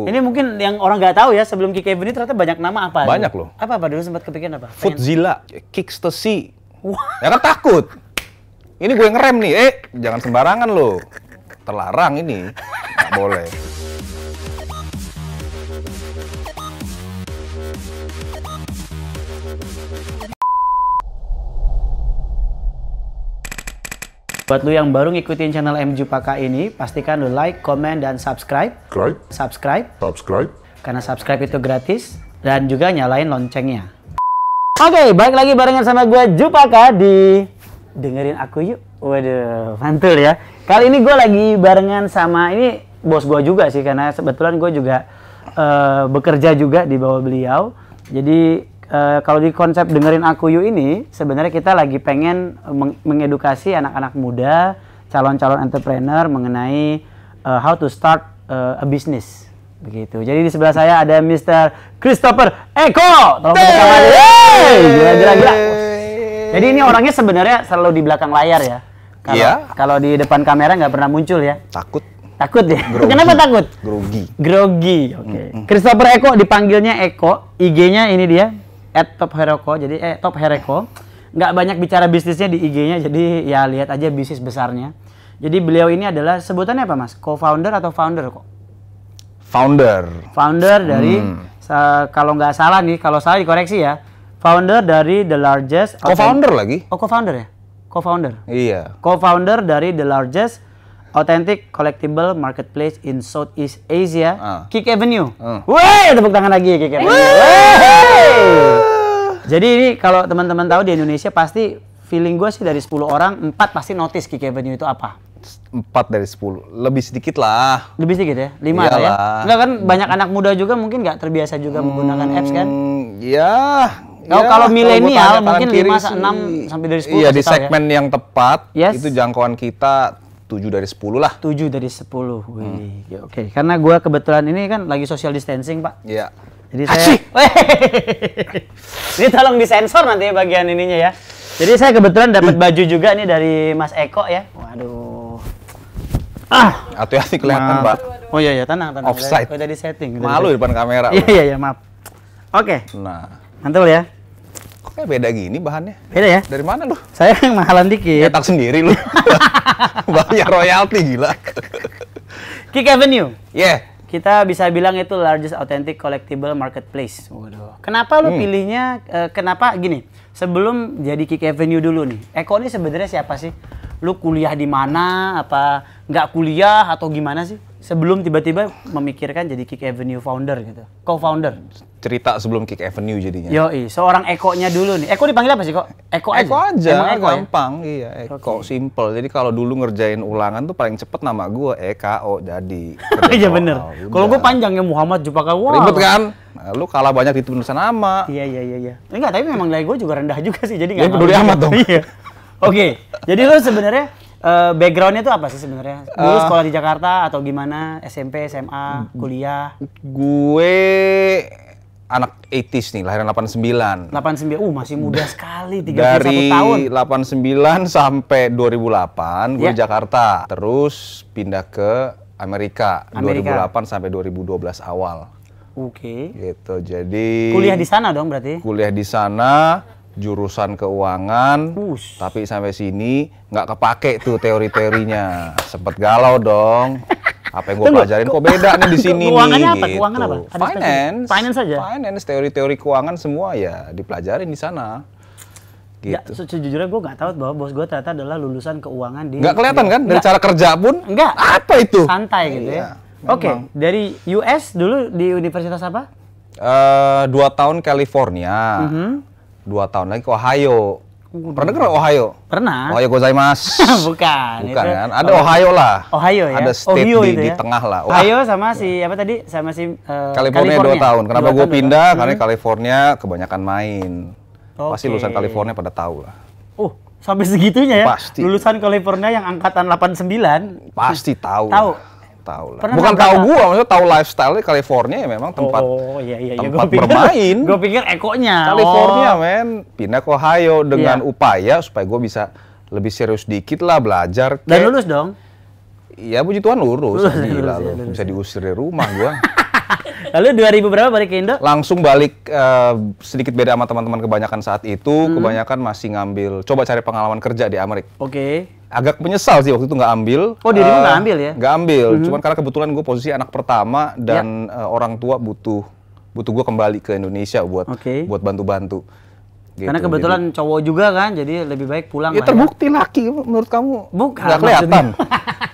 Ini mungkin yang orang nggak tahu ya sebelum Kick Avenue ternyata banyak nama apa? Banyak loh. Apa apa dulu sempat kepikiran apa? Foodzilla, Kickstacy. Wah. Ya kan takut. Ini gue ngerem nih, eh jangan sembarangan loh. Terlarang ini. Gak boleh. Buat lu yang baru ngikutin channel MJ Paka ini, pastikan lu like, comment, dan subscribe. Subscribe. Subscribe. Subscribe. Karena subscribe itu gratis. Dan juga nyalain loncengnya. Oke, okay, balik lagi barengan sama gue Jupaka di dengerin aku yuk. Waduh, mantul ya. Kali ini gue lagi barengan sama ini bos gue juga sih karena sebetulnya gue juga uh, bekerja juga di bawah beliau. Jadi Eh, kalau di konsep dengerin aku yuk ini sebenarnya kita lagi pengen meng mengedukasi anak-anak muda, calon-calon entrepreneur mengenai uh, how to start uh, a business begitu. Jadi di sebelah saya ada Mr. Christopher Eko. Tolong kita dia. Gila gila gila. Jadi ini orangnya sebenarnya selalu di belakang layar ya. Kalau yeah. kalau di depan kamera nggak pernah muncul ya. Takut. Takut ya? Grogi. Kenapa takut? Grogi. Grogi. Oke. Okay. Christopher Eko dipanggilnya Eko. IG-nya ini dia at top hereko jadi eh top hereko nggak banyak bicara bisnisnya di IG-nya jadi ya lihat aja bisnis besarnya jadi beliau ini adalah sebutannya apa mas co-founder atau founder kok founder founder dari hmm. kalau nggak salah nih kalau salah dikoreksi ya founder dari the largest co-founder lagi oh co-founder ya co-founder iya co-founder dari the largest Authentic Collectible Marketplace in Southeast Asia, uh. Ah. Kick Avenue. Uh. Ah. Woi, tepuk tangan lagi ya, Kick Avenue. Wey! Jadi ini kalau teman-teman tahu di Indonesia pasti feeling gue sih dari 10 orang, 4 pasti notice Kick Avenue itu apa. 4 dari 10. Lebih sedikit lah. Lebih sedikit ya? 5 ya? Enggak kan banyak anak muda juga mungkin nggak terbiasa juga hmm, menggunakan apps kan? Iya. kalau ya, kalau milenial mungkin 5 6 sampai dari 10 Iya, di ya. segmen ya. yang tepat yes. itu jangkauan kita 7 dari 10 lah. 7 dari 10. hmm. oke. Okay. Karena gue kebetulan ini kan lagi social distancing, Pak. Iya. Jadi saya Ini tolong disensor nanti bagian ininya ya. Jadi saya kebetulan dapat hmm. baju juga nih dari Mas Eko ya. Waduh. Ah, hati-hati kelihatan, pak. Oh iya iya, tenang tenang. Offside. Udah, udah di setting. Malu di depan kamera. Iya iya iya, maaf. Oke. Okay. Nah. Mantul ya. Kok kayak beda gini bahannya? Beda ya? Dari mana lu? Saya yang mahalan dikit. Nyetak sendiri lu. Banyak royalti gila. Kick Avenue. Yeah. Kita bisa bilang itu largest authentic collectible marketplace. Waduh. Kenapa lu hmm. pilihnya uh, kenapa gini? Sebelum jadi Kick Avenue dulu nih. Eko ini sebenarnya siapa sih? Lu kuliah di mana? Apa nggak kuliah atau gimana sih? sebelum tiba-tiba memikirkan jadi Kick Avenue founder gitu. Co-founder. Cerita sebelum Kick Avenue jadinya. i seorang Eko-nya dulu nih. Eko dipanggil apa sih kok? Eko aja. Eko aja, Emang Eko ya? gampang. Iya, Eko okay. simple. Jadi kalau dulu ngerjain ulangan tuh paling cepet nama gue EKO jadi. Iya bener. Kalau gue panjangnya Muhammad Jupaka wow. Ribet kan? Nah, lu kalah banyak di penulisan nama. Iya, iya, iya, iya. Enggak, tapi memang nilai gue juga rendah juga sih. Jadi enggak peduli amat dong. Iya. Oke, okay. jadi lu sebenarnya uh, backgroundnya tuh apa sih sebenarnya? Dulu uh, sekolah di Jakarta atau gimana? SMP, SMA, kuliah? Gue anak 80s nih, lahiran 89. 89, uh masih muda sekali, 31 Dari tahun. Dari 89 sampai 2008 gue yeah. di Jakarta. Terus pindah ke Amerika, Amerika. 2008 sampai 2012 awal. Oke. Okay. Gitu. Jadi kuliah di sana dong berarti? Kuliah di sana jurusan keuangan, Ush. tapi sampai sini nggak kepake tuh teori-teorinya. Sempet galau dong. Apa yang gue pelajarin kok beda nih di sini nih? Keuangan apa? Gitu. Keuangan apa? Ada finance. Finance saja. Finance, teori-teori keuangan semua ya dipelajarin di sana. Gitu. Ya, sejujurnya gue nggak tahu bahwa bos gue ternyata adalah lulusan keuangan di. Nggak kelihatan kan dari cara kerja pun? Nggak. Apa itu? Santai gitu ya. iya, ya. Oke, okay. dari US dulu di universitas apa? Uh, dua tahun California. Mm -hmm dua tahun lagi ke Ohio. Pernah dengar Ohio? Pernah. Ohio gozaimasu. Bukan. Bukan itu. kan? Ada Ohio lah. Ohio ya. Ada state Ohio di, ya? tengah lah. Wah. Ohio sama si apa tadi? Sama si uh, California, California 2 tahun. Kenapa gue pindah? Karena hmm. California kebanyakan main. Okay. Pasti lulusan California pada tahu lah. Oh, sampai segitunya ya? Pasti. Lulusan California yang angkatan 89 pasti tahu. Tahu tahu lah. Pernah Bukan tahu gua, maksudnya tahu lifestyle California ya memang tempat oh, iya, iya, iya. tempat gua pikir, bermain. Gue pikir ekonya. California oh. men pindah ke Ohio dengan yeah. upaya supaya gue bisa lebih serius dikit lah belajar. Ke... Dan lulus dong. Iya puji Tuhan lurus, lulus, lulus, lulus, iya, lulus, lulus. bisa diusir dari rumah gua. Lalu 2000 berapa balik ke Indo? Langsung balik uh, sedikit beda sama teman-teman kebanyakan saat itu, hmm. kebanyakan masih ngambil coba cari pengalaman kerja di Amerika. Oke. Okay. Agak menyesal sih waktu itu nggak ambil. Oh, dirimu eh, nggak uh, ambil ya? Nggak ambil, -hmm. cuman karena kebetulan gue posisi anak pertama dan ya. uh, orang tua butuh butuh gue kembali ke Indonesia buat okay. buat bantu-bantu. Gitu, Karena kebetulan jadi, cowok juga kan, jadi lebih baik pulang. Ya, ya. terbukti ya. laki menurut kamu. Bukan. Gak kelihatan.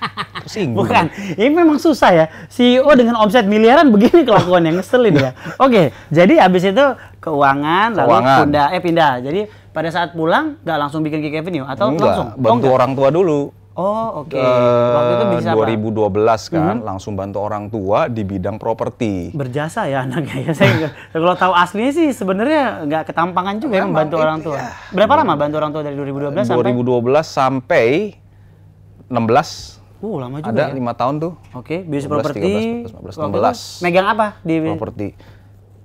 Bukan. Ini memang susah ya. CEO dengan omset miliaran begini kelakuan yang ngeselin ya. Iya. Oke, jadi habis itu keuangan, keuangan. lalu pindah eh pindah. Jadi pada saat pulang nggak langsung bikin Kick Avenue atau Enggak, langsung? Bantu oh, orang tua dulu. Oh, oke. Okay. Eh, Waktu itu bisa 2012 apa? kan, mm -hmm. langsung bantu orang tua di bidang properti. Berjasa ya anaknya ya. Saya kalau tahu aslinya sih sebenarnya nggak ketampangan juga ya Memang ya bantu orang tua. Ya. Berapa lama bantu orang tua dari 2012 sampai 2012 sampai 16 Uh, lama juga. Ada ya. lima 5 tahun tuh. Oke, okay. bisnis properti. 15, 16. Megang apa di properti?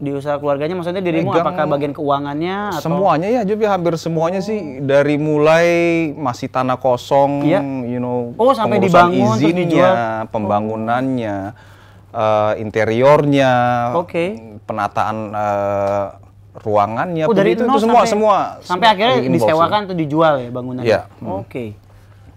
Di usaha keluarganya maksudnya dirimu Megang apakah bagian keuangannya atau semuanya ya, jadi hampir semuanya oh. sih dari mulai masih tanah kosong, iya. you know, oh, sampai dibangun izinnya, dijual. pembangunannya, oh. uh, interiornya, okay. penataan uh, ruangannya, oh, dari itu, itu semua sampai, semua sampai akhirnya disewakan atau dijual ya bangunannya. Yeah. Iya. Hmm. Oke. Okay.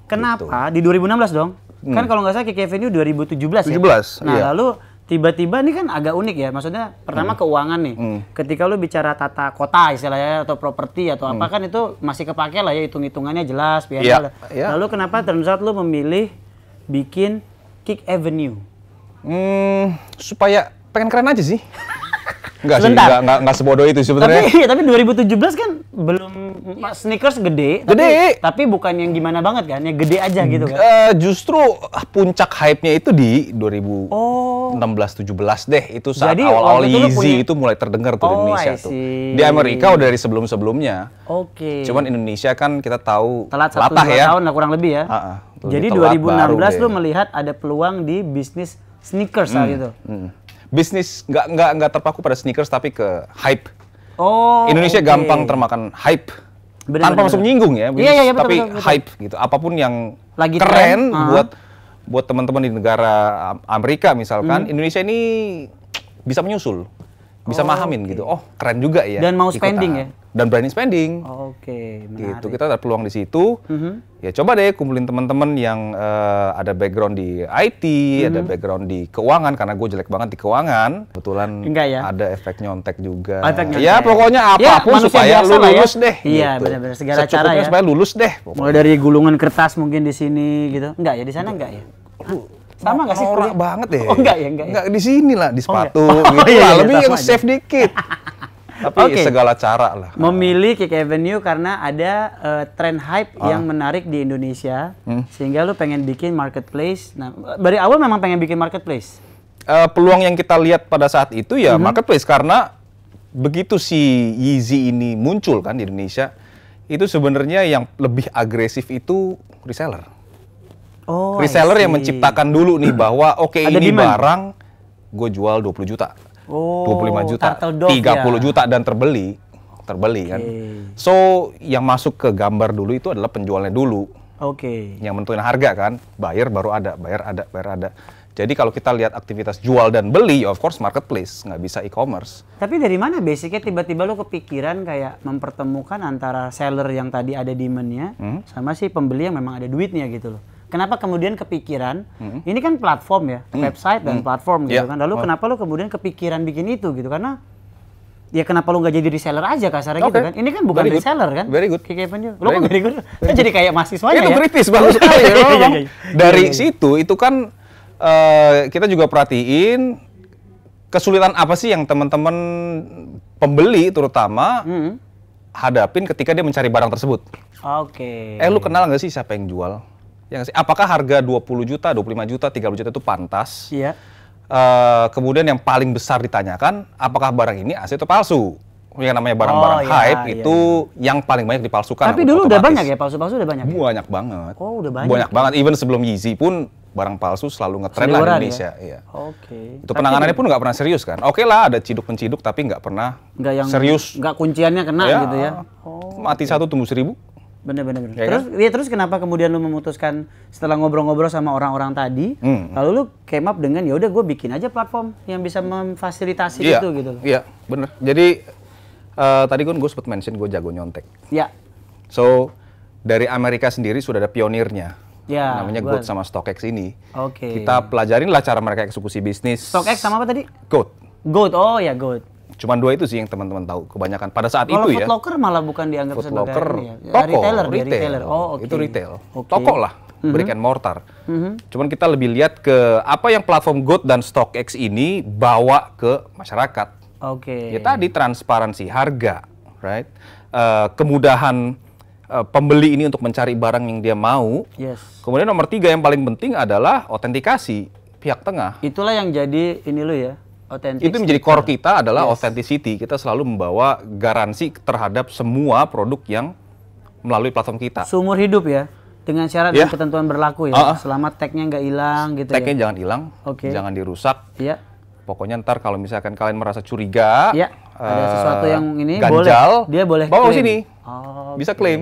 Kenapa gitu. di 2016 dong? Hmm. Kan kalau nggak salah KKFN Avenue 2017 17, ya? 17, Nah iya. lalu tiba-tiba ini kan agak unik ya. Maksudnya pertama hmm. keuangan nih. Hmm. Ketika lu bicara tata kota istilahnya atau properti atau hmm. apa kan itu masih kepake lah ya hitung-hitungannya jelas. Biar yeah. Iya. yeah. Lalu kenapa terus lu memilih bikin Kick Avenue? Hmm, supaya pengen keren aja sih. Enggak sih, enggak, enggak, enggak sebodoh itu sebenarnya. Tapi, iya, tapi 2017 kan belum sneakers gede. Gede. Tapi, bukan yang gimana banget kan, ya gede aja gitu kan. Uh, justru ah, puncak hype-nya itu di 2016 oh. 17 deh. Itu saat awal-awal Yeezy punya... itu mulai terdengar tuh oh, di Indonesia tuh. Di Amerika udah dari sebelum-sebelumnya. Oke. Okay. Cuman Indonesia kan kita tahu telat satu ya. tahun lah kurang lebih ya. Uh -uh, Jadi 2016 lu melihat ada peluang di bisnis sneakers hmm. gitu. Hmm bisnis nggak nggak nggak terpaku pada sneakers tapi ke hype. Oh. Indonesia okay. gampang termakan hype. Bener, tanpa masuk nyinggung ya, bisnis, iya, iya, yeah, yeah, betul, tapi betul, betul, betul. hype gitu. Apapun yang Lagi keren trend, buat uh ah. -huh. buat teman-teman di negara Amerika misalkan, hmm. Indonesia ini bisa menyusul, bisa oh, mahamin okay. gitu. Oh, keren juga ya. Dan mau spending ya dan branding spending. Oh, Oke. Okay. Gitu kita ada peluang di situ. Uh mm-hmm. -huh. Ya coba deh kumpulin teman-teman yang uh, ada background di IT, uh mm-hmm. -huh. ada background di keuangan karena gue jelek banget di keuangan. Kebetulan Enggak ya? ada efek nyontek juga. Oh, efek nyontek. Ya pokoknya ya, apapun ya, supaya lu lulus ya. deh. Iya gitu. benar-benar segala cara ya. supaya lulus deh. Pokoknya. Mulai dari gulungan kertas mungkin di sini gitu. Enggak ya di sana enggak ya? sama nggak sih? Norak banget deh. Oh, enggak ya, enggak. Ya. Enggak di sini lah, di sepatu oh, enggak. Oh, gitu oh, iya, Iya, Lebih yang safe dikit. Tapi okay. segala cara lah. Memilih Kick Avenue karena ada uh, eh, tren hype ah. yang menarik di Indonesia, hmm. sehingga lu pengen bikin marketplace. Nah, dari awal memang pengen bikin marketplace. Uh, peluang yang kita lihat pada saat itu ya -hmm. marketplace karena begitu si Yeezy ini muncul kan di Indonesia, itu sebenarnya yang lebih agresif itu reseller. Oh, reseller yang menciptakan dulu nih bahwa oke okay, ini demand. barang gue jual 20 juta oh, 25 juta, 30 ya. juta dan terbeli, terbeli okay. kan. So yang masuk ke gambar dulu itu adalah penjualnya dulu. Oke. Okay. Yang menentuin harga kan, bayar baru ada, bayar ada, bayar ada. Jadi kalau kita lihat aktivitas jual dan beli, ya, of course marketplace, nggak bisa e-commerce. Tapi dari mana basicnya tiba-tiba lo kepikiran kayak mempertemukan antara seller yang tadi ada demandnya hmm? sama si pembeli yang memang ada duitnya gitu loh. Kenapa kemudian kepikiran? Hmm. Ini kan platform ya, hmm. website dan hmm. platform gitu yeah. kan. Lalu oh. kenapa lu kemudian kepikiran bikin itu gitu? Karena ya kenapa lu nggak jadi reseller aja kasarnya okay. gitu kan? Ini kan bukan very good. reseller kan? Very good. Kayak apa juga. Lu kan very good. Kan jadi kayak mahasiswa ya. Itu kritis bagus sekali ya. Dari iya, iya. situ itu kan uh, kita juga perhatiin kesulitan apa sih yang teman-teman pembeli terutama -hmm. hadapin ketika dia mencari barang tersebut. Oke. Okay. Eh lu kenal nggak sih siapa yang jual? Yang apakah harga 20 juta, 25 juta, 30 juta itu pantas? Iya. Uh, kemudian yang paling besar ditanyakan, apakah barang ini asli atau palsu? Yang namanya barang-barang oh, iya, hype iya, itu iya. yang paling banyak dipalsukan. Tapi dulu otomatis. udah banyak ya palsu-palsu udah banyak. Ya? Banyak banget. Oh, udah banyak. Banyak ya? banget. Even sebelum Yeezy pun barang palsu selalu ngetren lah di ya? Indonesia. Ya? Iya. Oke. Okay. Itu penanganannya pun nggak pernah serius kan? Oke okay lah ada ciduk menciduk tapi nggak pernah gak yang serius. Nggak kunciannya kena ya, gitu ya. Oh, mati okay. satu tumbuh seribu. Bener-bener. Ya, kan? terus kan? ya terus kenapa kemudian lu memutuskan setelah ngobrol-ngobrol sama orang-orang tadi, hmm. lalu lu came up dengan ya udah gue bikin aja platform yang bisa memfasilitasi iya. itu gitu. Iya, yeah, bener. Jadi uh, tadi kan gue sempat mention gue jago nyontek. Iya. So dari Amerika sendiri sudah ada pionirnya. Ya, namanya gua... Goat sama StockX ini. Oke. Okay. Kita pelajarin lah cara mereka eksekusi bisnis. StockX sama apa tadi? Goat. Goat. Oh ya Goat cuma dua itu sih yang teman-teman tahu kebanyakan pada saat Kalau itu ya. Kalau Footlocker malah bukan dianggap food sebagai locker, ya. ya. toko, retailer, retail. retailer. Oh, okay. Itu retail. Okay. Toko lah, mm-hmm. brick mortar. Mm-hmm. Cuman kita lebih lihat ke apa yang platform Goat dan StockX ini bawa ke masyarakat. Oke. Okay. Ya tadi transparansi harga, right? Uh, kemudahan uh, pembeli ini untuk mencari barang yang dia mau. Yes. Kemudian nomor tiga yang paling penting adalah otentikasi pihak tengah. Itulah yang jadi ini lo ya Authentic itu menjadi core kita adalah yes. authenticity. Kita selalu membawa garansi terhadap semua produk yang melalui platform kita. Seumur hidup ya, dengan syarat yeah. dan ya. ketentuan berlaku ya. Uh -uh. Selama tagnya nggak hilang gitu. tag ya? jangan hilang, okay. jangan dirusak. Yeah. Pokoknya ntar kalau misalkan kalian merasa curiga, yeah. uh, ada eh, sesuatu yang ini ganjal, boleh. dia boleh bawa sini, Okay. bisa klaim.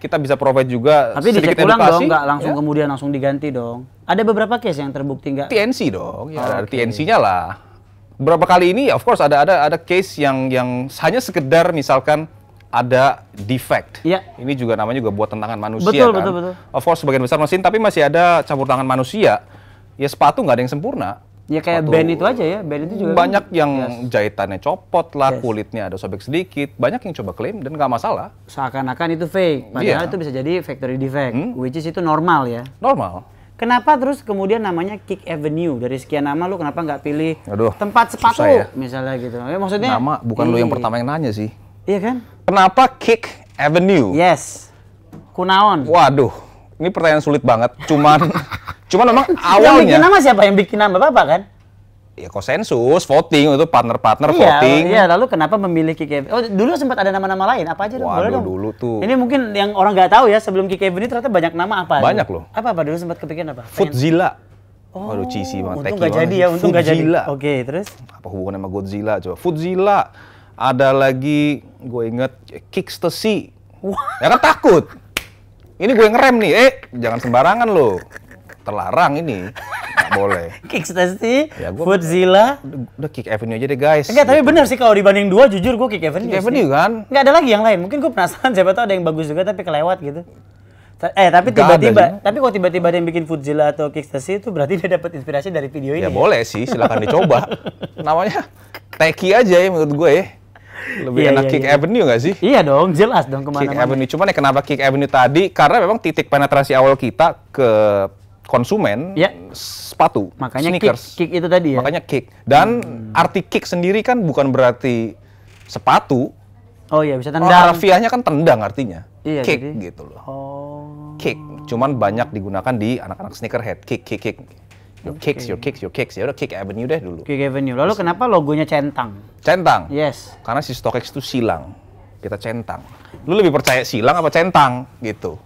Kita bisa provide juga. Tapi sedikit dicek ulang dong, nggak langsung yeah. kemudian langsung diganti dong. Ada beberapa case yang terbukti nggak? TNC dong, ya, okay. TNC-nya lah berapa kali ini ya of course ada ada ada case yang yang hanya sekedar misalkan ada defect. Iya. Ini juga namanya juga buat tantangan manusia betul, kan. Betul, betul. Of course sebagian besar mesin tapi masih ada campur tangan manusia. Ya sepatu nggak ada yang sempurna. Ya kayak sepatu, band itu aja ya, band itu juga banyak kan? yang yes. jahitannya copot lah, yes. kulitnya ada sobek sedikit, banyak yang coba klaim dan nggak masalah. Seakan-akan itu fake, padahal yeah. itu bisa jadi factory defect, hmm? which is itu normal ya. Normal Kenapa terus kemudian namanya Kick Avenue dari sekian nama lu kenapa nggak pilih Aduh, tempat sepatu ya. misalnya gitu? Ya, maksudnya nama bukan ii. lu yang pertama yang nanya sih. Iya kan? Kenapa Kick Avenue? Yes. Kunaon. Waduh, ini pertanyaan sulit banget. Cuman cuman memang awalnya yang bikin nama siapa yang bikin nama Bapak kan? ya konsensus voting itu partner-partner iya, voting. Iya, lalu kenapa memilih KKB? Oh, dulu sempat ada nama-nama lain. Apa aja dong? Waduh, dulu tuh. Ini mungkin yang orang nggak tahu ya sebelum KKB ini ternyata banyak nama apa? Banyak loh. Apa apa dulu sempat kepikiran apa? Foodzilla. Oh, Waduh, cheesy banget. Untung nggak jadi ya, untung nggak jadi. Oke, okay, terus? Apa hubungannya sama Godzilla coba? Foodzilla. Ada lagi, gue inget, Kickstacy. Wah. Ya kan takut. Ini gue ngerem nih, eh jangan sembarangan loh terlarang ini. Nggak boleh. Kickstasi, ya, Foodzilla. Udah Kick Avenue aja deh guys. Enggak, tapi gitu. bener sih kalau dibanding dua jujur gue Kick Avenue. Kick Avenue kan. Enggak ada lagi yang lain. Mungkin gue penasaran siapa tau ada yang bagus juga tapi kelewat gitu. Eh tapi tiba-tiba, tapi kalau tiba-tiba ada yang bikin Foodzilla atau Kickstasi itu berarti dia dapat inspirasi dari video ya, ini. Ya boleh sih, silahkan dicoba. Namanya Teki aja ya menurut gue ya. Lebih iya, enak iya, Kick iya. Avenue gak sih? Iya dong, jelas dong kemana-mana. Kick Avenue, cuman ya kenapa Kick Avenue tadi? Karena memang titik penetrasi awal kita ke konsumen ya. sepatu, makanya sneakers. Kick, kick itu tadi ya. Makanya kick. Dan hmm. arti kick sendiri kan bukan berarti sepatu. Oh iya, bisa tendang. Arafiahnya kan tendang artinya. Iya, kick jadi... gitu loh. Oh. Kick. Cuman banyak digunakan di anak-anak sneakerhead. Kick, kick, kick. Your okay. kicks, your kicks, your kicks. Ya udah Kick Avenue deh dulu. Kick Avenue. Lalu kenapa logonya centang? Centang. Yes. Karena si StockX itu silang. Kita centang. Lu lebih percaya silang apa centang gitu?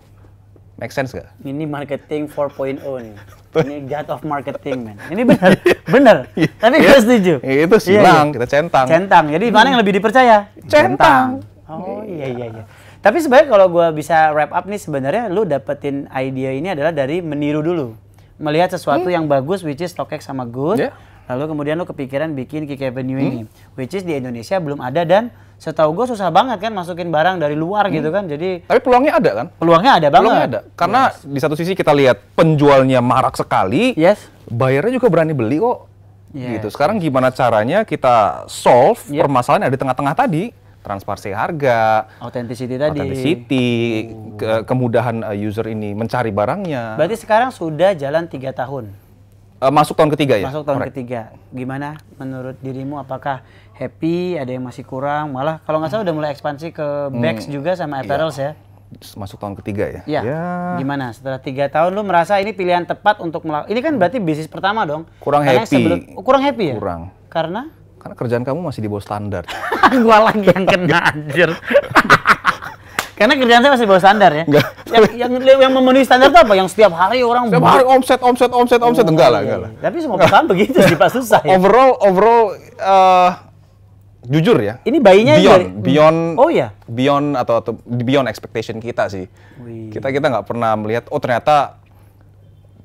Make sense gak? Ini marketing 4.0 nih. ini god of marketing, man. Ini benar, benar. Iya. Tapi iya. gue setuju. Iya, itu silang, kita centang. Centang. Jadi mana yang lebih dipercaya? Centang. Oh iya iya iya. Tapi sebenarnya kalau gue bisa wrap up nih sebenarnya lu dapetin idea ini adalah dari meniru dulu. Melihat sesuatu hmm. yang bagus which is StockX sama Good. Yeah lalu kemudian lo kepikiran bikin Kiki Avenue hmm? ini which is di Indonesia belum ada dan setahu gue susah banget kan masukin barang dari luar hmm. gitu kan jadi tapi peluangnya ada kan peluangnya ada banget peluangnya ada karena yes. di satu sisi kita lihat penjualnya marak sekali yes bayarnya juga berani beli kok yes. gitu sekarang gimana caranya kita solve yep. permasalahan ada di tengah-tengah tadi transparansi harga, authenticity tadi, authenticity, ke kemudahan eh, user ini mencari barangnya. Berarti sekarang sudah jalan tiga tahun uh, masuk tahun ketiga ya? Masuk tahun Correct. ketiga. Gimana menurut dirimu apakah happy, ada yang masih kurang? Malah kalau nggak salah udah mulai ekspansi ke bags hmm. juga sama iya. apparels yeah. ya? masuk tahun ketiga ya? Iya. Yeah. Gimana setelah tiga tahun lu merasa ini pilihan tepat untuk melakukan? Ini kan berarti bisnis pertama dong. Kurang Karena happy. Sebelum, kurang happy ya? Kurang. Karena? Karena kerjaan kamu masih di bawah standar. Gua lagi yang kena anjir. Karena kerjaan saya masih bawah standar ya. Yang, yang, yang memenuhi standar itu apa? Yang setiap hari orang setiap hari omset omset omset omset oh, enggak lah, enggak lah. Oh, tapi semua perusahaan begitu sih Pak susah. Ya? Overall overall uh, jujur ya. Ini bayinya beyond dari, beyond Oh ya. Beyond atau, atau beyond expectation kita sih. Wih. Kita kita nggak pernah melihat oh ternyata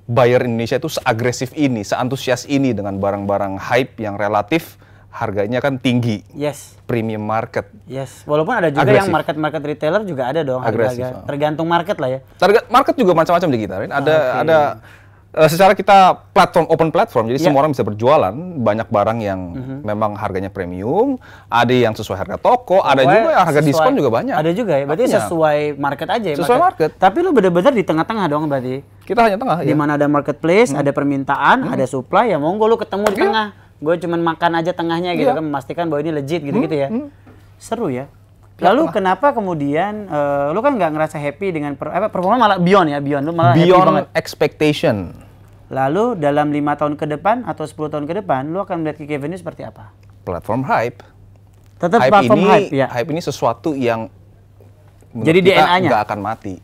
buyer Indonesia itu seagresif ini, seantusias ini dengan barang-barang hype yang relatif harganya kan tinggi. Yes. Premium market. Yes. Walaupun ada juga Agresif. yang market-market retailer juga ada dong harga, harga. Ah. Tergantung market lah ya. Target market juga macam-macam di kita. Ada okay. ada eh, secara kita platform open platform jadi yeah. semua orang bisa berjualan banyak barang yang mm-hmm. memang harganya premium ada yang sesuai harga toko ada juga yang harga sesuai, diskon juga banyak ada juga ya berarti banyak. sesuai market aja ya sesuai market, ya? market. tapi lu benar-benar di tengah-tengah dong berarti kita hanya tengah di iya. mana ya. ada marketplace hmm. ada permintaan hmm. ada supply ya monggo lu ketemu di yeah. tengah gue cuman makan aja tengahnya gitu yeah. kan memastikan bahwa ini legit gitu-gitu hmm, ya. Hmm. Seru ya. Iya, Lalu ya, kenapa kemudian uh, lu kan nggak ngerasa happy dengan per, apa, performa malah beyond ya beyond lu malah beyond happy banget. expectation. Lalu dalam lima tahun ke depan atau 10 tahun ke depan lu akan melihat Kiki ini seperti apa? Platform hype. Tetap hype platform ini, hype ya. Hype ini sesuatu yang jadi DNA-nya nggak akan mati.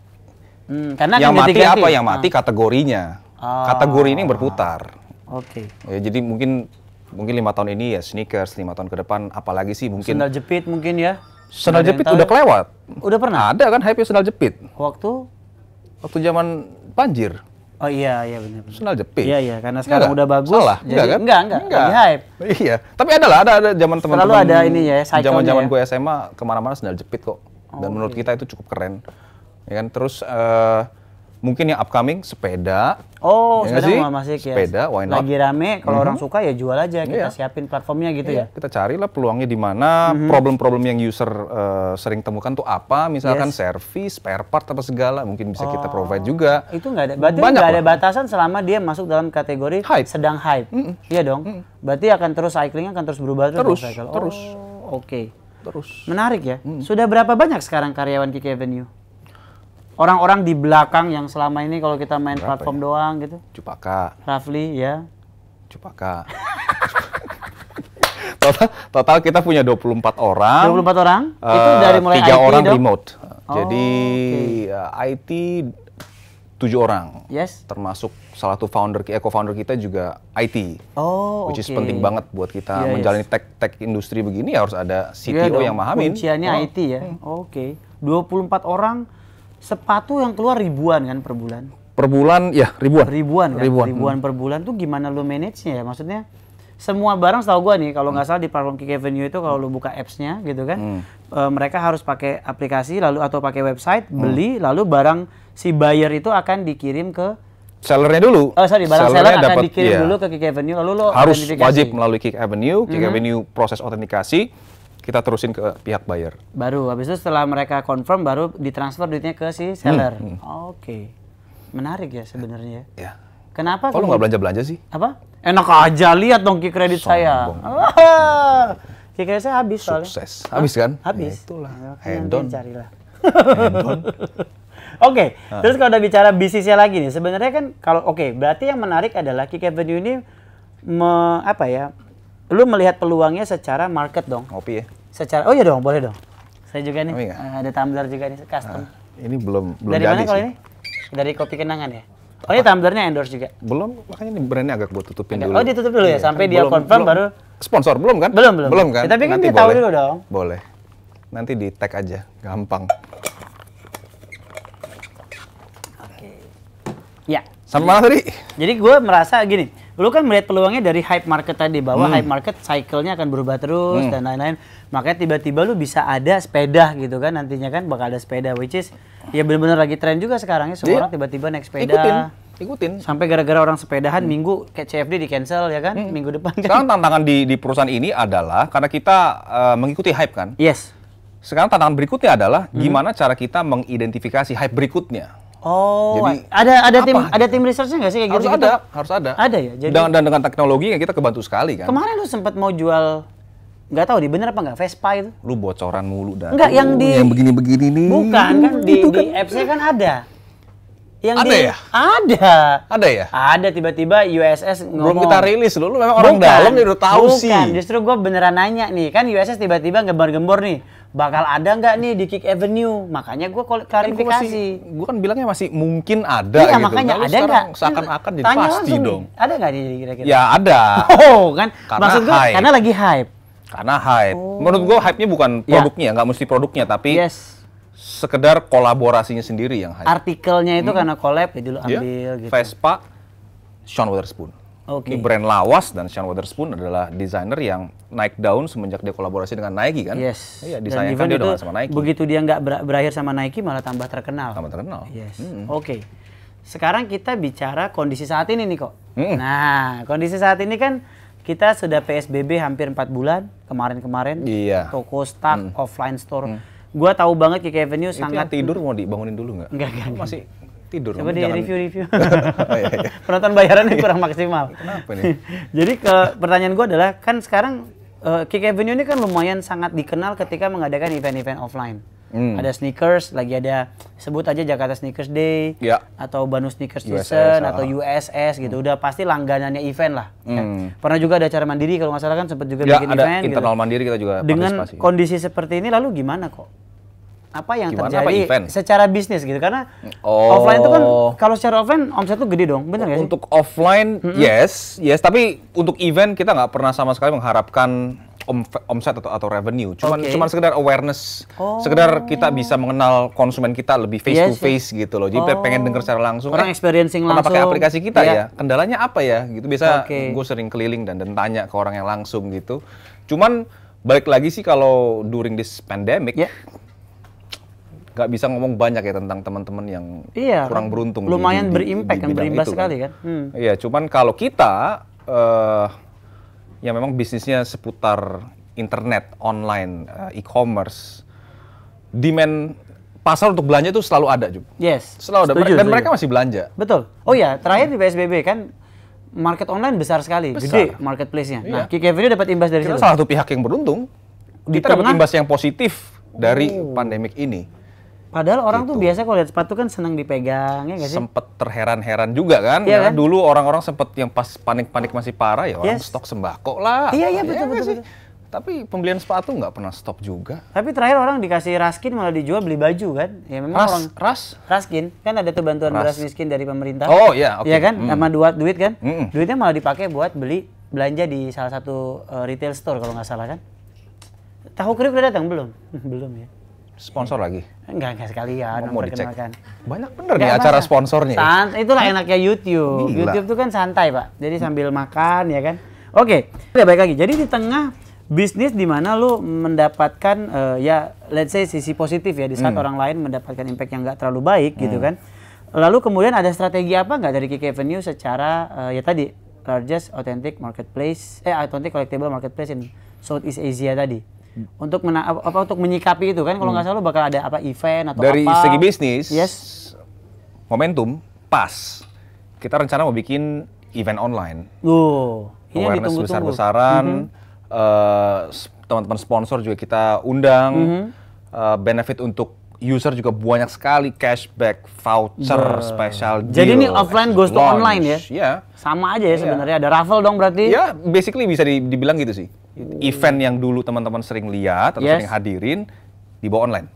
Hmm, karena yang mati apa? Yang mati ah. kategorinya. Oh. Kategori ini berputar. Ah, oke. Okay. Ya, jadi mungkin mungkin lima tahun ini ya sneakers, lima tahun ke depan apalagi sih mungkin sandal jepit mungkin ya. Sandal jepit udah kelewat. Udah pernah? Ada kan hype sandal jepit. Waktu waktu zaman banjir. Oh iya iya benar. Sandal jepit. Iya iya karena sekarang enggak, udah bagus. Salah. Jadi, enggak kan? Enggak enggak. enggak. Lagi hype. Iya. Tapi ada lah ada ada zaman teman-teman. Selalu ada ini ya. Zaman-zaman ya. gue SMA kemana-mana sendal jepit kok. Dan oh, menurut iya. kita itu cukup keren. Ya kan terus. Uh, mungkin yang upcoming sepeda. Oh, ya sepeda sih? masih ya. Sepeda, why not? Lagi rame, kalau mm -hmm. orang mhm. suka ya jual aja, kita yeah. siapin platformnya gitu yeah. ya. Kita carilah peluangnya di mana, mm -hmm. problem-problem yang user uh, sering temukan tuh apa, misalkan yes. service, spare part apa segala, mungkin bisa oh. kita provide juga. Itu nggak ada, berarti nggak ada batasan selama dia masuk dalam kategori hype. sedang hype. Mm -mm. Iya dong, mm -mm. berarti akan terus cycling akan terus berubah terus. Terus, terus. Oh, Oke. Okay. Terus. Menarik ya. Mm. Sudah berapa banyak sekarang karyawan Kiki Avenue? orang-orang di belakang yang selama ini kalau kita main Berapa platform ya? doang gitu Cupaka Rafli ya Cupaka total, total kita punya 24 orang. 24 orang? Uh, itu dari mulai tiga IT orang dong? remote. Oh, Jadi okay. IT tujuh orang. Yes. Termasuk salah satu founder co-founder kita juga IT. Oh, which is penting banget buat kita yeah, menjalani yes. tech tech industri begini harus ada CTO yeah, yang dong. Kunciannya oh. Hmm. IT ya. Hmm. Oke. Okay. 24 orang sepatu yang keluar ribuan kan per bulan. Per bulan ya ribuan. Ribuan kan. Ribuan, ribuan per bulan tuh gimana lu manage-nya ya? Maksudnya semua barang setahu gua nih kalau nggak hmm. salah di platform Kick Avenue itu kalau lu buka apps-nya gitu kan hmm. e, mereka harus pakai aplikasi lalu atau pakai website hmm. beli lalu barang si buyer itu akan dikirim ke sellernya dulu. Oh sorry, barang seller akan dapet, dikirim yeah. dulu ke Kick Avenue lalu lo harus wajib melalui Kick Avenue, Kick -hmm. Avenue proses autentikasi kita terusin ke pihak buyer. Baru habis itu setelah mereka confirm baru ditransfer duitnya ke si seller. Hmm. hmm. Oke. Okay. Menarik ya sebenarnya. Ya. Kenapa? Kalau nggak belanja-belanja sih? Apa? Enak aja lihat dong ki kredit saya. kredit saya habis soalnya. Sukses. Habis kan? Habis. Ya, itulah. Hendon. Carilah. Oke, ah. terus kalau udah bicara bisnisnya lagi nih, sebenarnya kan kalau oke, okay, berarti yang menarik adalah Kick Avenue ini me, apa ya, lu melihat peluangnya secara market dong. Kopi ya. Secara oh iya dong, boleh dong. Saya juga nih Uh, ada tumbler juga nih custom. Uh, ini belum belum Dari jadi mana kalau ini? Dari kopi kenangan ya. Oh, ini tumblernya endorse juga. Belum, makanya ini brandnya agak buat tutupin agak. dulu. Oh, ditutup dulu ya, ya sampai kan dia belum, confirm belum, baru sponsor belum kan? Belum, belum. Belum kan? Ya, tapi kan Nanti dia boleh. tahu dulu dong. Boleh. Nanti di tag aja, gampang. Oke. Ya. Sama tadi. Jadi gue merasa gini, lu kan melihat peluangnya dari hype market tadi bahwa hmm. hype market cycle-nya akan berubah terus hmm. dan lain-lain. Makanya tiba-tiba lu bisa ada sepeda gitu kan nantinya kan bakal ada sepeda which is ya benar-benar lagi tren juga sekarangnya semua iya. orang tiba-tiba naik sepeda. Ikutin ikutin sampai gara-gara orang sepedahan hmm. minggu kayak CFD di cancel ya kan hmm. minggu depan kan? sekarang tantangan di di perusahaan ini adalah karena kita uh, mengikuti hype kan yes sekarang tantangan berikutnya adalah hmm. gimana cara kita mengidentifikasi hype berikutnya Oh, jadi ada ada apa? tim gitu? ada tim researchnya nggak sih kayak harus gitu? Harus ada, gitu? harus ada. Ada ya. Jadi dan, dan dengan teknologi yang kita kebantu sekali kan. Kemarin lu sempat mau jual nggak tahu di bener apa nggak Vespa itu? Lu bocoran mulu dan. Enggak, yang di yang begini-begini nih. Bukan kan di, gitu kan. di apps-nya kan ada yang ada di, ya? Ada. Ada ya? Ada tiba-tiba USS ngomong. Belum kita rilis dulu, memang orang bukan, dalam nih udah tahu bukan. sih. Bukan, justru gue beneran nanya nih. Kan USS tiba-tiba gembar gembor nih. Bakal ada nggak nih di Kick Avenue? Makanya gue kan klarifikasi. Gue kan bilangnya masih mungkin ada iya, gitu. makanya Lalu ada nggak? Seakan-akan jadi Tanya pasti langsung, dong. Ada nggak nih kira-kira? Ya ada. Oh kan, karena maksud gue karena lagi hype. Karena hype. Oh. Menurut gue hype-nya bukan ya. produknya, nggak ya. mesti produknya. Tapi yes sekedar kolaborasinya sendiri yang hype. Artikelnya itu hmm. karena collab ya dulu ambil yeah. gitu. Vespa, Sean Witherspoon. Okay. Ini brand lawas dan Sean Witherspoon adalah desainer yang naik daun semenjak dia kolaborasi dengan Nike kan? Yes. Iya, disayangkan dia udah sama Nike. Begitu dia nggak ber berakhir sama Nike malah tambah terkenal. Tambah terkenal. Yes. -hmm. Oke. Okay. Sekarang kita bicara kondisi saat ini nih kok. -hmm. Nah, kondisi saat ini kan kita sudah PSBB hampir 4 bulan kemarin-kemarin. Iya. Toko stuck, mm. offline store. Mm Gua tahu banget Kiki Avenue itu sangat yang tidur mau dibangunin dulu nggak? Enggak, enggak. Masih tidur. Coba di review-review. Iya, iya. Penonton bayarannya iya. kurang maksimal. Kenapa nih? Jadi ke pertanyaan gua adalah kan sekarang uh, Kiki Avenue ini kan lumayan sangat dikenal ketika mengadakan event-event offline. Hmm. Ada sneakers, lagi ada sebut aja Jakarta Sneakers Day ya. atau Banu Sneakers Season ah. atau USS gitu. Hmm. Udah pasti langganannya event lah. Ya. Hmm. Ya. Pernah juga ada acara mandiri kalau nggak salah kan sempat juga ya, bikin ada event. Gitu. internal gitu. mandiri kita juga Dengan kondisi seperti ini lalu gimana kok apa yang Gimana, terjadi apa secara bisnis gitu karena oh. offline itu kan kalau secara offline omset tuh gede dong bener nggak sih untuk offline mm -hmm. yes yes tapi untuk event kita nggak pernah sama sekali mengharapkan om, omset atau atau revenue cuman okay. cuman sekedar awareness oh. sekedar kita bisa mengenal konsumen kita lebih face yes, iya to face yes. gitu loh jadi oh. pengen dengar secara langsung orang eh, experiencing langsung pakai aplikasi kita yeah. ya kendalanya apa ya gitu biasa okay. gue sering keliling dan dan tanya ke orang yang langsung gitu cuman balik lagi sih kalau during this pandemic yeah nggak bisa ngomong banyak ya tentang teman-teman yang iya, kurang kan? beruntung. Lumayan di, berimpact di, kan, berimbas kan. sekali kan. Hmm. Iya, Hmm. cuman kalau kita uh, ya memang bisnisnya seputar internet, online, uh, e-commerce, demand pasar untuk belanja itu selalu ada, juga. Yes. Selalu ada. Setuju, dan setuju. mereka masih belanja. Betul. Oh ya, terakhir di PSBB kan market online besar sekali, besar. gede marketplace-nya. Nah, iya. Nah, Kiki Avenue dapat imbas dari kita situ. salah satu pihak yang beruntung. kita dapat imbas yang positif dari oh. pandemik ini Padahal orang gitu. tuh biasa kalau lihat sepatu kan senang dipegang ya gak sih? Sempet terheran-heran juga kan. Iya, ya, kan? Dulu orang-orang sempet yang pas panik-panik masih parah ya orang yes. stok sembako lah. Iya iya betul ya, betul, betul, betul. Tapi pembelian sepatu nggak pernah stop juga. Tapi terakhir orang dikasih raskin malah dijual beli baju kan? Ya memang ras, orang ras raskin kan ada tuh bantuan beras miskin dari pemerintah. Oh iya oke. Okay. Iya kan? Mm. Sama duit duit kan? Mm. Duitnya malah dipakai buat beli belanja di salah satu uh, retail store kalau nggak salah kan? Tahu kriuk udah datang belum? belum ya sponsor lagi? Enggak, enggak sekalian. Mau, mau dicek. Banyak bener enggak, nih acara sponsor sponsornya. itulah enaknya YouTube. YouTube tuh kan santai, Pak. Jadi sambil makan ya kan. Oke, okay. Ya, baik lagi. Jadi di tengah bisnis di mana lu mendapatkan uh, ya let's say sisi positif ya di saat hmm. orang lain mendapatkan impact yang enggak terlalu baik gitu hmm. gitu kan. Lalu kemudian ada strategi apa enggak dari Kiki Avenue secara uh, ya tadi largest authentic marketplace eh authentic collectible marketplace in Southeast Asia tadi? untuk mena apa untuk menyikapi itu kan kalau hmm. nggak hmm. salah bakal ada apa event atau dari apa. segi bisnis yes momentum pas kita rencana mau bikin event online oh ini iya, awareness besar besaran mm -hmm. uh, eh, teman-teman sponsor juga kita undang mm -hmm. uh, benefit untuk user juga banyak sekali cashback, voucher, Be. special deal. Jadi ini offline goes launch. to online ya? Yeah. Sama aja ya yeah. sebenarnya ada raffle dong berarti? Ya, yeah, basically bisa dibilang gitu sih. Gitu. event yang dulu teman-teman sering lihat atau yes. sering hadirin bawah online.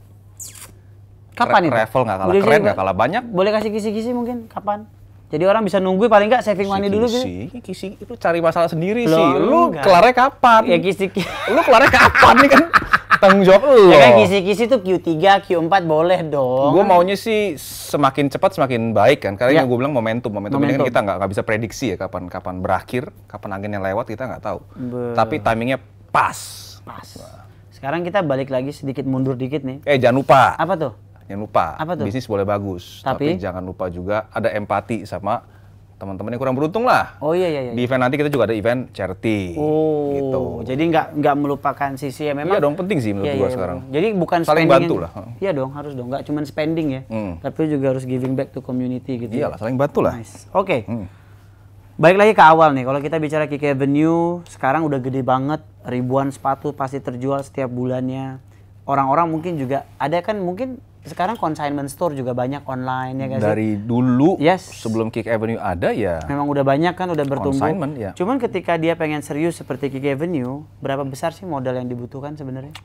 Kapan Tra Travel nggak kalah boleh keren, nggak kalah banyak. Boleh kasih kisi-kisi mungkin? Kapan? Jadi orang bisa nunggu paling nggak saving money dulu sih. Gitu? Kisi, kisi itu cari masalah sendiri Loh, sih. Lu enggak. kelarnya kapan? Ya kisi, kisi. Lu kelarnya kapan nih kan? tanggung jawab lo. Ya kan kisi-kisi tuh Q3, Q4 boleh dong. Gue maunya sih semakin cepat semakin baik kan. Karena ya. gue bilang momentum, momentum, momentum. ini kan kita nggak nggak bisa prediksi ya kapan kapan berakhir, kapan anginnya lewat kita nggak tahu. Be. Tapi timingnya pas. Pas. Sekarang kita balik lagi sedikit mundur dikit nih. Eh jangan lupa. Apa tuh? Jangan lupa. Apa tuh? Bisnis boleh bagus, tapi, tapi jangan lupa juga ada empati sama teman-teman yang kurang beruntung lah. Oh iya, iya iya. Di iya. event nanti kita juga ada event charity. Oh. Gitu. Jadi nggak nggak melupakan sisi ya memang. Iya dong penting sih menurut iya, gua iya, sekarang. Iya. Jadi bukan saling bantu yang, lah. Iya dong harus dong nggak cuma spending ya, hmm. tapi juga harus giving back to community gitu. Ya. Iyalah saling bantu lah. Nice. Oke. Okay. Hmm. Baik lagi ke awal nih, kalau kita bicara Kiki Avenue, sekarang udah gede banget, ribuan sepatu pasti terjual setiap bulannya. Orang-orang mungkin juga, ada kan mungkin sekarang consignment store juga banyak online ya guys. Dari dulu yes. sebelum Kick Avenue ada ya. Memang udah banyak kan udah bertumbuh. Consignment ya. Cuman ketika dia pengen serius seperti Kick Avenue, berapa besar sih modal yang dibutuhkan sebenarnya?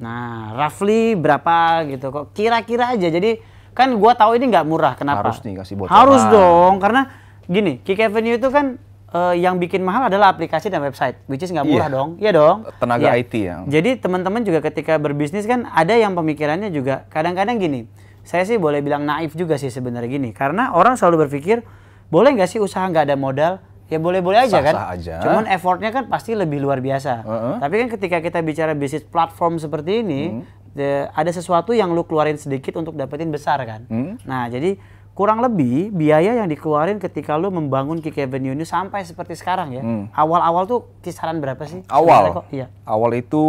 Nah, roughly berapa gitu kok? Kira-kira aja. Jadi kan gua tahu ini nggak murah. Kenapa? Harus nih kasih bocoran. Harus dong, karena gini, Kick Avenue itu kan uh, yang bikin mahal adalah aplikasi dan website, which is nggak murah yeah. dong, iya dong. Tenaga yeah. IT ya. Jadi teman-teman juga ketika berbisnis kan ada yang pemikirannya juga kadang-kadang gini, saya sih boleh bilang naif juga sih sebenarnya gini, karena orang selalu berpikir boleh nggak sih usaha nggak ada modal? Ya boleh-boleh aja kan. Aja. Cuman effortnya kan pasti lebih luar biasa. Uh -huh. Tapi kan ketika kita bicara bisnis platform seperti ini, hmm. the, ada sesuatu yang lu keluarin sedikit untuk dapetin besar kan. Hmm. Nah jadi kurang lebih biaya yang dikeluarin ketika lu membangun Kiki Avenue ini sampai seperti sekarang ya. Hmm. Awal-awal hmm. tuh kisaran berapa sih? Awal. Iya. Awal itu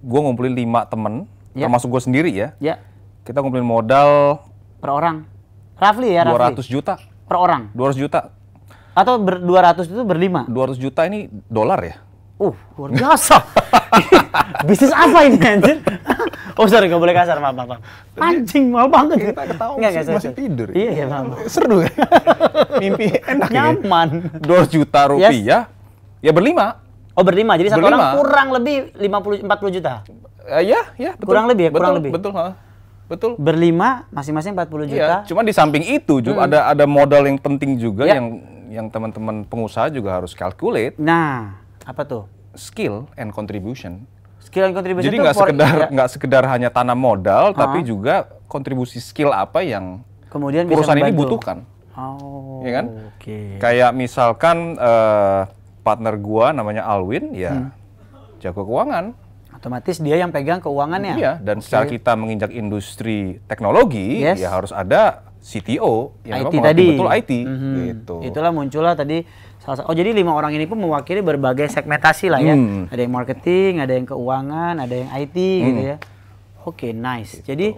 gue ngumpulin lima temen, ya. termasuk gue sendiri ya. Ya. Kita ngumpulin modal per orang. Rafli ya, Rafli. 200 juta. Per orang. 200 juta. Atau ber, 200 itu berlima. 200 juta ini dolar ya? Uh, luar biasa. Bisnis apa ini anjir? oh, sorry, gak boleh kasar, maaf, maaf. maaf. Anjing, mau banget. Kita ketawa Nggak, masih, masih tidur. Iya, iya, maaf. Seru ya? Mimpi enak Nyaman. Dua juta rupiah, yes. ya berlima. Oh, berlima. Jadi satu berlima. orang kurang lebih 50, 40 juta? Uh, ya, ya. Betul. Kurang lebih ya, kurang betul, lebih. Betul, Betul. Berlima, masing-masing 40 iya, juta. Iya, cuma di samping itu juga hmm. ada ada modal yang penting juga ya. yang yang teman-teman pengusaha juga harus calculate. Nah, apa tuh? Skill and contribution. Skill and contribution. Jadi nggak sekedar iya. nggak ya? sekedar hanya tanam modal, ha? tapi juga kontribusi skill apa yang kemudian perusahaan ini butuhkan. Oh. Ya kan? Okay. Kayak misalkan uh, partner gua namanya Alwin, ya hmm. jago keuangan otomatis dia yang pegang keuangannya. Iya, dan okay. secara kita menginjak industri teknologi, yes. ya harus ada CTO yang IT tadi. betul IT. Mm-hmm. Gitu. Itulah muncullah tadi salah oh jadi lima orang ini pun mewakili berbagai segmentasi lah ya hmm. ada yang marketing ada yang keuangan ada yang IT gitu hmm. gitu ya oke okay, nice gitu. jadi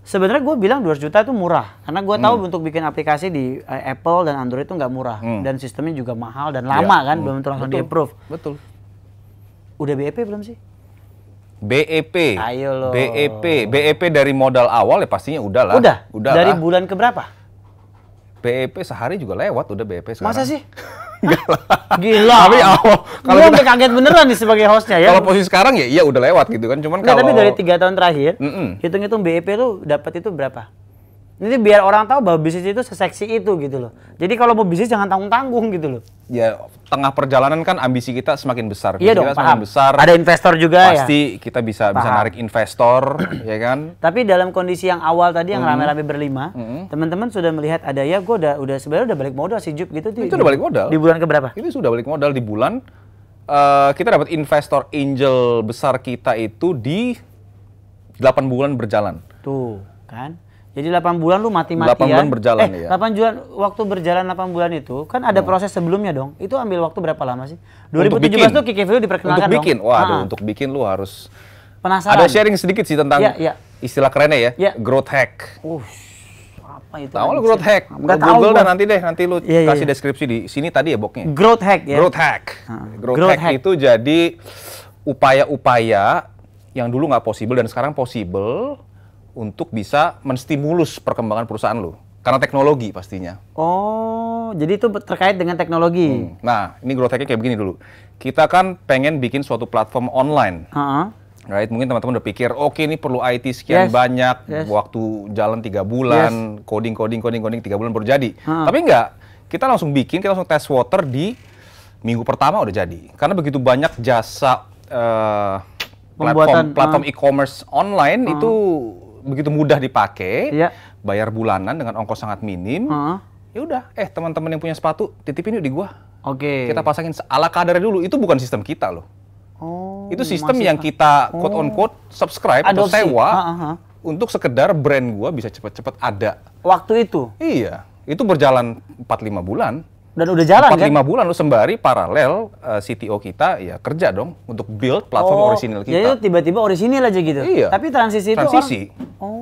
sebenarnya gue bilang 200 juta itu murah karena gue tahu untuk hmm. bikin aplikasi di uh, Apple dan Android itu nggak murah hmm. dan sistemnya juga mahal dan iya. lama ya. kan hmm. belum langsung di approve betul udah BEP belum sih BEP. Ayo loh. BEP. BEP dari modal awal ya pastinya udah lah. Udah. Udah. Dari bulan ke berapa? BEP sehari juga lewat udah BEP sekarang. Masa sih? Gila. Tapi oh, kalau kita kaget beneran nih sebagai hostnya ya. Kalau posisi sekarang ya iya udah lewat gitu kan. Cuman kalau tapi dari tiga tahun terakhir, mm -mm. hitung-hitung BEP lu dapat itu berapa? Jadi biar orang tahu bahwa bisnis itu seseksi itu gitu loh. Jadi kalau mau bisnis jangan tanggung-tanggung gitu loh. Ya tengah perjalanan kan ambisi kita semakin besar. Iya dong, paham. semakin besar. Ada investor juga pasti ya. Pasti kita bisa paham. bisa narik investor ya kan. Tapi dalam kondisi yang awal tadi yang mm. rame-rame berlima, mm. teman-teman sudah melihat ada ya gue udah udah sebenarnya udah balik modal si Jup gitu Itu di, udah balik modal. Di bulan keberapa? Ini sudah balik modal di bulan uh, kita dapat investor angel besar kita itu di delapan bulan berjalan. Tuh, kan? Jadi 8 bulan lu mati-matian. 8 bulan berjalan eh, ya. 8 bulan waktu berjalan 8 bulan itu kan ada hmm. proses sebelumnya dong. Itu ambil waktu berapa lama sih? 2017 tuh Kiki Vilo diperkenalkan untuk bikin. dong. Wah, -ha. untuk bikin lu harus penasaran. Ada sharing sedikit sih tentang ya, ya. istilah kerennya ya, ya. growth hack. Uh, apa itu? Tahu lu growth hack? Enggak tahu. Google dan nanti deh, nanti lu ya, kasih ya. deskripsi di sini tadi ya boknya. Growth hack ya. Growth hack. Ah, growth, growth hack, hack itu jadi upaya-upaya yang dulu nggak possible dan sekarang possible untuk bisa menstimulus perkembangan perusahaan lo karena teknologi pastinya. Oh, jadi itu terkait dengan teknologi. Hmm. Nah, ini growth hacknya kayak begini dulu. Kita kan pengen bikin suatu platform online. Uh-huh. Right, mungkin teman-teman udah pikir, oke ini perlu IT sekian yes. banyak, yes. waktu jalan tiga bulan, yes. coding, coding, coding, coding tiga bulan baru jadi. uh Tapi enggak, kita langsung bikin, kita langsung test water di minggu pertama udah jadi. Karena begitu banyak jasa uh, platform platform e-commerce online uh. itu begitu mudah dipakai, yeah. bayar bulanan dengan ongkos sangat minim. Uh -huh. Ya udah, eh teman-teman yang punya sepatu titipin yuk di gua. Oke. Okay. Kita pasangin ala kadarnya dulu. Itu bukan sistem kita loh. Oh. Itu sistem yang kita quote on oh. quote subscribe Adopsi. atau sewa uh -huh. untuk sekedar brand gua bisa cepet-cepet ada. Waktu itu. Iya, itu berjalan 4-5 bulan dan udah jarang 4, kan? 5 bulan lu sembari paralel uh, eh, CTO kita ya kerja dong untuk build platform oh, orisinil kita. Jadi ya, ya, tiba-tiba orisinil aja gitu. Iya. Tapi transisi, transisi. itu orang... Oh.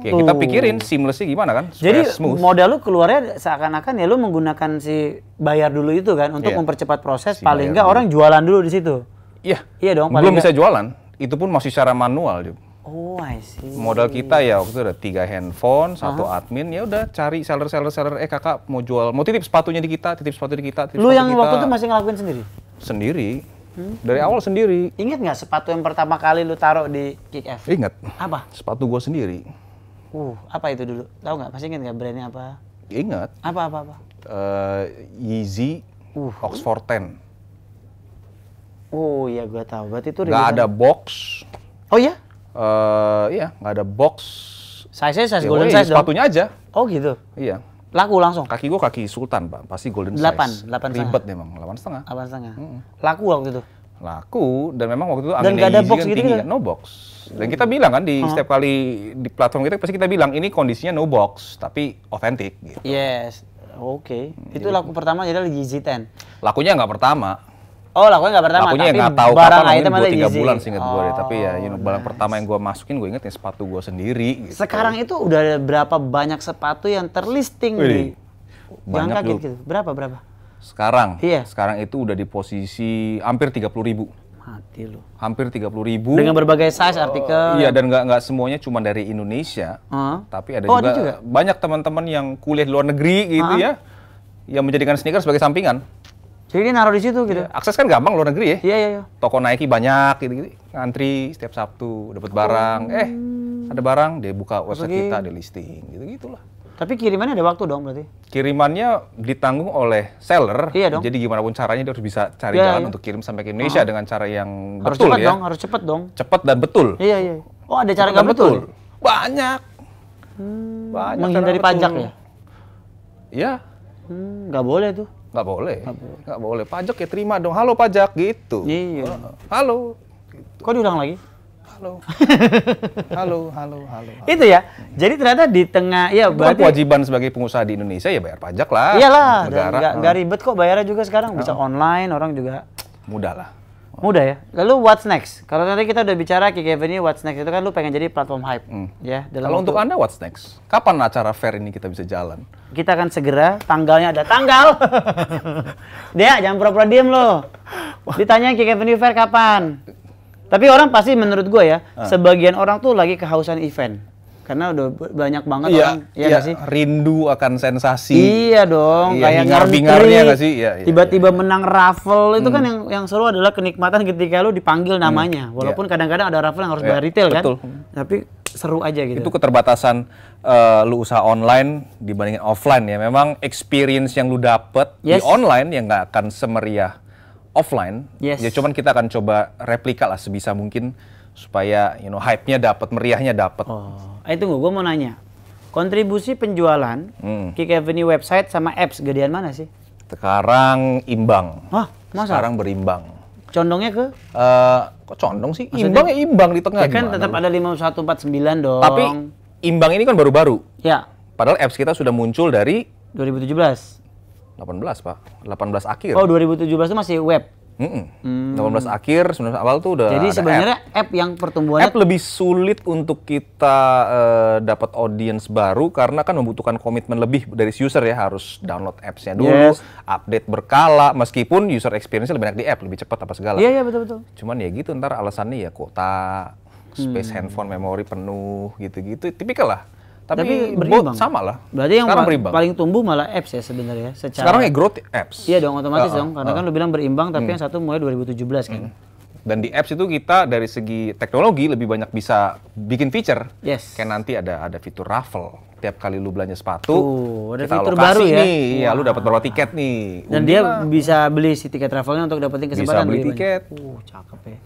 Oke, kita pikirin seamlessnya gimana kan? Supaya jadi smooth. modal lu keluarnya seakan-akan ya lu menggunakan si bayar dulu itu kan untuk yeah. mempercepat proses si paling enggak orang jualan dulu di situ. Iya. Yeah. Iya dong. Belum bisa jualan, itu pun masih secara manual. Juga. Oh, I see. Modal kita ya waktu itu ada tiga handphone, satu admin, ya udah cari seller seller seller eh kakak mau jual, mau titip sepatunya di kita, titip sepatu di kita, titip Lu yang kita. waktu itu masih ngelakuin sendiri? Sendiri. Hmm. Dari awal sendiri. Ingat nggak sepatu yang pertama kali lu taruh di Kick F? Ingat. Apa? Sepatu gua sendiri. Uh, apa itu dulu? Tahu nggak? Pasti ingat nggak brandnya apa? Ingat. Apa apa apa? Uh, Yeezy uh. Oxford ten. Oh iya gua tahu. Berarti itu Gak ada kan? box. Oh iya? uh, iya nggak ada box size size ya, golden woy, size sepatunya aja oh gitu iya laku langsung kaki gua kaki sultan pak pasti golden 8, size delapan ribet memang delapan setengah delapan setengah laku waktu itu laku dan memang waktu itu dan nggak ada box kan gitu tinggi, kan? no box dan kita bilang kan di uh setiap kali di platform kita pasti kita bilang ini kondisinya no box tapi otentik gitu yes oke okay. Hmm, itu laku pertama jadi lagi Z10 lakunya nggak pertama Oh, lakunya nggak pertama. Lakunya ya, gak tahu barang kapan, ah, item mungkin tiga bulan sih inget oh, gue Tapi ya, you barang pertama yang gue masukin, gue inget ya sepatu gue sendiri. Gitu. Sekarang itu udah ada berapa banyak sepatu yang terlisting Wih, di... Banyak kaget gitu. Berapa, berapa? Sekarang? Iya. Sekarang itu udah di posisi hampir tiga puluh ribu. Mati lu. Hampir tiga puluh ribu. Dengan berbagai size artikel. iya, dan nggak nggak semuanya cuma dari Indonesia. Uh -huh. Tapi ada, oh, juga, ada juga banyak teman-teman yang kuliah di luar negeri gitu uh -huh. ya. Yang menjadikan sneaker sebagai sampingan. Jadi dia naruh di situ gitu. Ya, akses kan gampang luar negeri ya. Iya iya. iya. Toko Nike banyak gitu-gitu. Ngantri setiap Sabtu dapat barang. Oh. Eh ada barang dia buka website Apalagi. kita di listing gitu gitulah. Tapi kirimannya ada waktu dong berarti? Kirimannya ditanggung oleh seller. Iya dong. Jadi gimana pun caranya dia harus bisa cari iya, jalan iya. untuk kirim sampai ke Indonesia Aha. dengan cara yang harus betul cepet ya. Dong, harus cepet dong. Cepet dan betul. Iya iya. Oh ada cara nggak betul? betul. Banyak. Hmm, Banyak. Menghindari pajak betul. ya? Iya. Hmm, nggak boleh tuh nggak boleh nggak boleh pajak ya terima dong halo pajak gitu iya halo gitu. kok diulang lagi halo halo halo halo, halo. itu ya jadi ternyata di tengah ya itu kan berarti kewajiban sebagai pengusaha di Indonesia ya bayar pajak lah iyalah nggak ribet kok bayarnya juga sekarang bisa oh. online orang juga mudah lah Mudah ya. Lalu what's next? Kalau tadi kita udah bicara Kick Avenue, what's next itu kan lu pengen jadi platform hype. Mm. Ya, dalam Kalau untuk Anda what's next? Kapan acara fair ini kita bisa jalan? Kita akan segera, tanggalnya ada tanggal. Dia jangan pura-pura diem lo. Ditanya Kick Avenue fair kapan? Tapi orang pasti menurut gue ya, uh. sebagian orang tuh lagi kehausan event karena udah banyak banget iya, orang iya, iya sih rindu akan sensasi iya dong iya, kayak bingar-bingarnya nggak sih iya, iya, tiba-tiba iya, iya. menang raffle itu kan hmm. yang yang seru adalah kenikmatan ketika lu dipanggil hmm. namanya hmm. walaupun kadang-kadang yeah. ada raffle yang harus yeah, bayar retail kan tapi seru aja gitu itu keterbatasan uh, lu usaha online dibandingin offline ya memang experience yang lu dapet yes. di online yang nggak akan semeriah offline yes. ya cuman kita akan coba replika lah sebisa mungkin supaya you know hype-nya dapat meriahnya dapat. Oh eh tunggu gue mau nanya kontribusi penjualan hmm. Kick Avenue website sama apps gedean mana sih sekarang imbang Hah, masa? sekarang berimbang condongnya ke? Uh, kok condong sih? Maksudnya, imbang ya imbang di tengah. Ya kan tetap ada 5149 dong. Tapi imbang ini kan baru-baru. Ya. Padahal apps kita sudah muncul dari 2017. 18, Pak. 18 akhir. Oh, 2017 itu masih web. Mm -mm. 18 akhir, 19 awal tuh udah Jadi sebenarnya app. app yang pertumbuhannya app lebih sulit untuk kita uh, dapat audience baru karena kan membutuhkan komitmen lebih dari user ya, harus download appsnya dulu, yes. update berkala meskipun user experience lebih banyak di app, lebih cepat apa segala. Iya, yeah, iya yeah, betul betul. Cuman ya gitu ntar alasannya ya kuota, space hmm. handphone memori penuh gitu-gitu, tipikal lah tapi, tapi berimbang. sama lah. Berarti yang pa berimbang. paling tumbuh malah apps ya sebenarnya. Secara Sekarang ya growth apps. Iya dong otomatis uh, dong karena uh. kan lu bilang berimbang tapi hmm. yang satu mulai 2017 kan. Hmm. Dan di apps itu kita dari segi teknologi lebih banyak bisa bikin feature. Yes. Kayak nanti ada ada fitur raffle. Tiap kali lu belanja sepatu, uh, ada kita fitur baru ya. Nih, wow. Iya, lu dapat berapa tiket nih. Dan Undi dia bisa beli si tiket travelnya untuk dapetin kesempatan bisa beli tiket. Uh, cakep ya.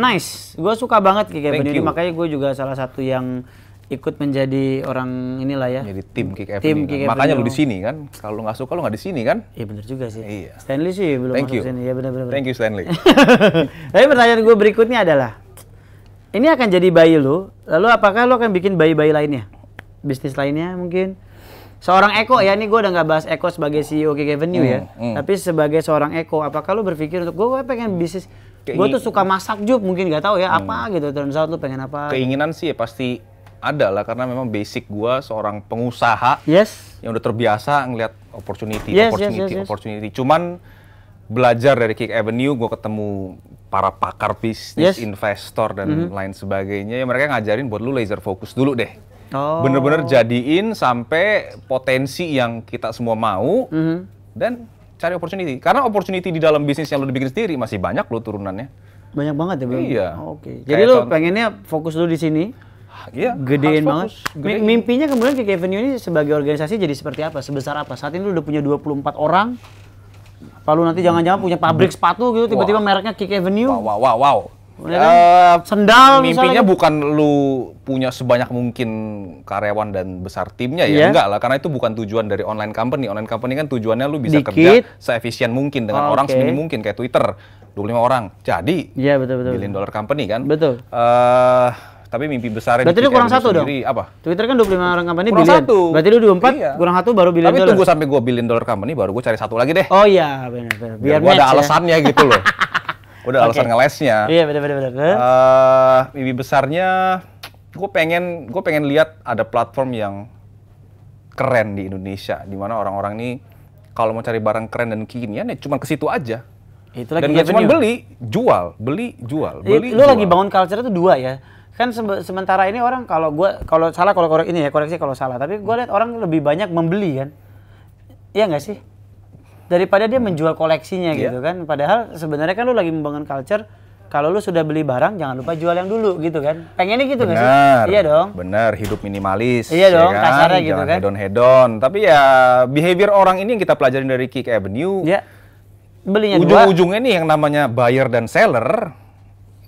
Nice. Gue suka banget kayak gini. begini. Makanya gue juga salah satu yang ikut menjadi orang inilah ya. Jadi tim Kick Avenue. Tim Kick kan. Kick Makanya Avenue. lu di sini kan. Kalau lu nggak suka lu nggak di sini kan? Iya benar juga sih. Iya. Stanley sih belum Thank masuk you. sini. Ya benar-benar. Thank you Stanley. Tapi pertanyaan gue berikutnya adalah ini akan jadi bayi lu, lalu apakah lu akan bikin bayi-bayi lainnya? Bisnis lainnya mungkin? Seorang Eko ya, ini gue udah nggak bahas Eko sebagai CEO Kick Avenue mm, ya, Mm. tapi sebagai seorang Eko, apakah lu berpikir untuk gue pengen bisnis, gue tuh suka masak juga mungkin nggak tahu ya hmm. apa gitu, turns out lu pengen apa? Keinginan sih ya pasti ada lah karena memang basic gue seorang pengusaha yes. yang udah terbiasa ngelihat opportunity, yes, opportunity, yes, yes, yes. opportunity. Cuman belajar dari Kick Avenue, gue ketemu para pakar bisnis, yes. investor dan mm -hmm. lain sebagainya. Ya mereka ngajarin buat lu laser fokus dulu deh. Oh. Bener-bener jadiin sampai potensi yang kita semua mau mm -hmm. dan cari opportunity. Karena opportunity di dalam bisnis yang lu bikin sendiri masih banyak lo turunannya. Banyak banget ya, Bang. Iya. Oh, oke. Okay. Jadi lo lu pengennya fokus dulu di sini. Iya, gedein banget. Gedein. Mimpinya kemudian ke Avenue ini sebagai organisasi jadi seperti apa? Sebesar apa? Saat ini lu udah punya 24 orang. Lalu nanti jangan-jangan punya pabrik sepatu gitu tiba-tiba mereknya Kick Avenue. Wow wow wow. wow. Ya kan? uh, Sendal Mimpinya gitu. bukan lu punya sebanyak mungkin karyawan dan besar timnya ya. Yeah. Enggak lah, karena itu bukan tujuan dari online company. Online company kan tujuannya lu bisa Dikit. kerja seefisien mungkin dengan oh, orang okay. seminim mungkin kayak Twitter 25 orang. Jadi, yeah, betul betul. Billion dollar company kan. Betul. Uh, tapi mimpi besarnya Berarti lu kurang satu sendiri, dong? Apa? Twitter kan dua puluh lima orang company kurang billion. Satu. Berarti lu 24, iya. kurang satu baru billion Tapi tunggu sampai gua billion dollar company baru gua cari satu lagi deh. Oh iya, benar benar. Biar, Biar gua ada ya. alasannya ya. gitu loh. Udah okay. alasan ngelesnya. Iya, benar benar benar. Uh, eh, mimpi besarnya gue pengen gue pengen lihat ada platform yang keren di Indonesia di mana orang-orang ini kalau mau cari barang keren dan kekinian ya cuma ke situ aja. Itu lagi dan cuma beli, jual, beli, jual, iya, beli, Lu jual. lagi bangun culture itu dua ya kan se sementara ini orang kalau gue kalau salah kalau korek ini ya koreksi kalau salah tapi gue lihat orang lebih banyak membeli kan iya nggak sih daripada dia menjual koleksinya yeah. gitu kan padahal sebenarnya kan lu lagi membangun culture kalau lu sudah beli barang jangan lupa jual yang dulu gitu kan pengennya gitu nggak sih iya dong bener hidup minimalis iya dong ya kan? kasarnya gitu jangan kan hedon hedon tapi ya behavior orang ini yang kita pelajari dari Kick Avenue ya belinya ujung-ujungnya nih yang namanya buyer dan seller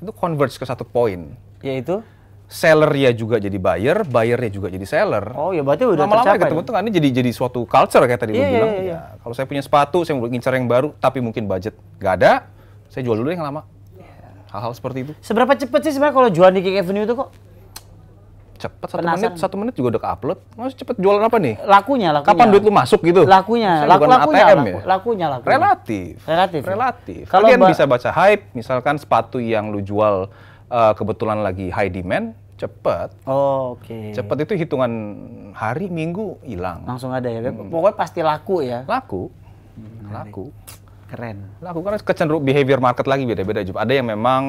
itu converge ke satu poin yaitu? seller ya juga jadi buyer, buyer buyernya juga jadi seller. Oh ya berarti udah lama-lama ketemu ya? tuh ini jadi jadi suatu culture kayak tadi yeah, lu iya, iya, bilang. Yeah, yeah. Ya, kalau saya punya sepatu, saya mau ngincar yang baru, tapi mungkin budget nggak ada, saya jual dulu yang lama. Iya. Hal-hal seperti itu. Seberapa cepet sih sebenarnya kalau jual di Kick Avenue itu kok? Cepet satu Penasaran. menit, satu menit juga udah ke upload. Mas cepet jualan apa nih? Lakunya, lakunya. Kapan duit lu masuk gitu? Lakunya, Laku, lakunya, ATM laku, ya? lakunya, lakunya. Relatif. Relatif. Ya. Relatif. Kalau bisa baca hype, misalkan sepatu yang lu jual uh, kebetulan lagi high demand, cepet. Oh, oke. Okay. Cepet itu hitungan hari, minggu hilang. Langsung ada ya. Hmm. Pokoknya pasti laku ya. Laku. Hmm, laku. Keren. Laku karena kecenderung behavior market lagi beda-beda juga. Ada yang memang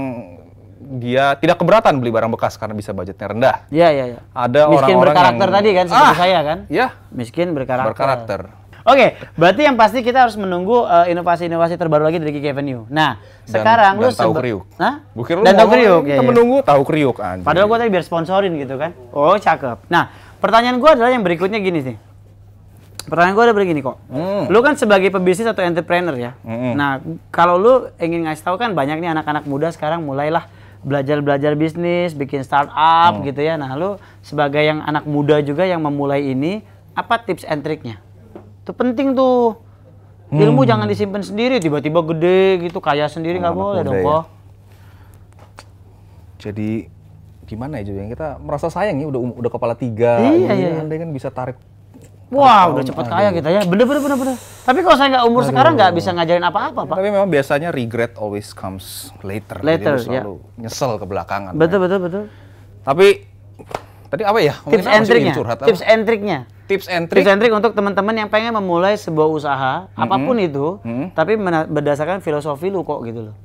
dia tidak keberatan beli barang bekas karena bisa budgetnya rendah. Iya, iya, iya. Ada orang-orang miskin berkarakter tadi kan seperti ah, saya kan? Iya. Miskin berkarakter. Berkarakter. Oke, berarti yang pasti kita harus menunggu inovasi eh, inovasi-inovasi terbaru lagi dari Kiki Avenue. Nah, dan, sekarang dan lu tahu kriuk. Hah? Bukir lu dan tahu kriuk. Kita ya, menunggu ya. tahu kriuk anjir. Padahal gua tadi biar sponsorin gitu kan. Oh, cakep. Nah, pertanyaan gua adalah yang berikutnya gini sih. Pertanyaan gua ada begini kok. Mm. Lu kan sebagai pebisnis atau entrepreneur ya. Mm. Nah, kalau lu ingin ngasih tahu kan banyak nih anak-anak muda sekarang mulailah belajar-belajar bisnis, bikin startup mm. gitu ya. Nah, lu sebagai yang anak muda juga yang memulai ini, apa tips and triknya? Itu penting tuh. Hmm. Ilmu hmm. jangan disimpan sendiri, tiba-tiba gede gitu, kaya sendiri nggak boleh dong, ya. Jadi gimana ya jadi kita merasa sayang ya udah um, udah kepala tiga, iya, iya. iya. Anda kan bisa tarik Wah, wow, udah cepet aduh. kaya kita ya. Bener, bener, bener, bener. Tapi kalau saya nggak umur aduh. sekarang nggak bisa ngajarin apa-apa, Pak. Tapi memang biasanya regret always comes later. Later, Jadi ya. selalu nyesel ke belakangan. Betul, ya. betul, betul. Tapi tadi apa ya? tips and trick-nya. Tips and trick-nya tips and trick. Tips and trick untuk teman-teman yang pengen memulai sebuah usaha mm -hmm. apapun itu, mm -hmm. tapi berdasarkan filosofi lu kok gitu loh.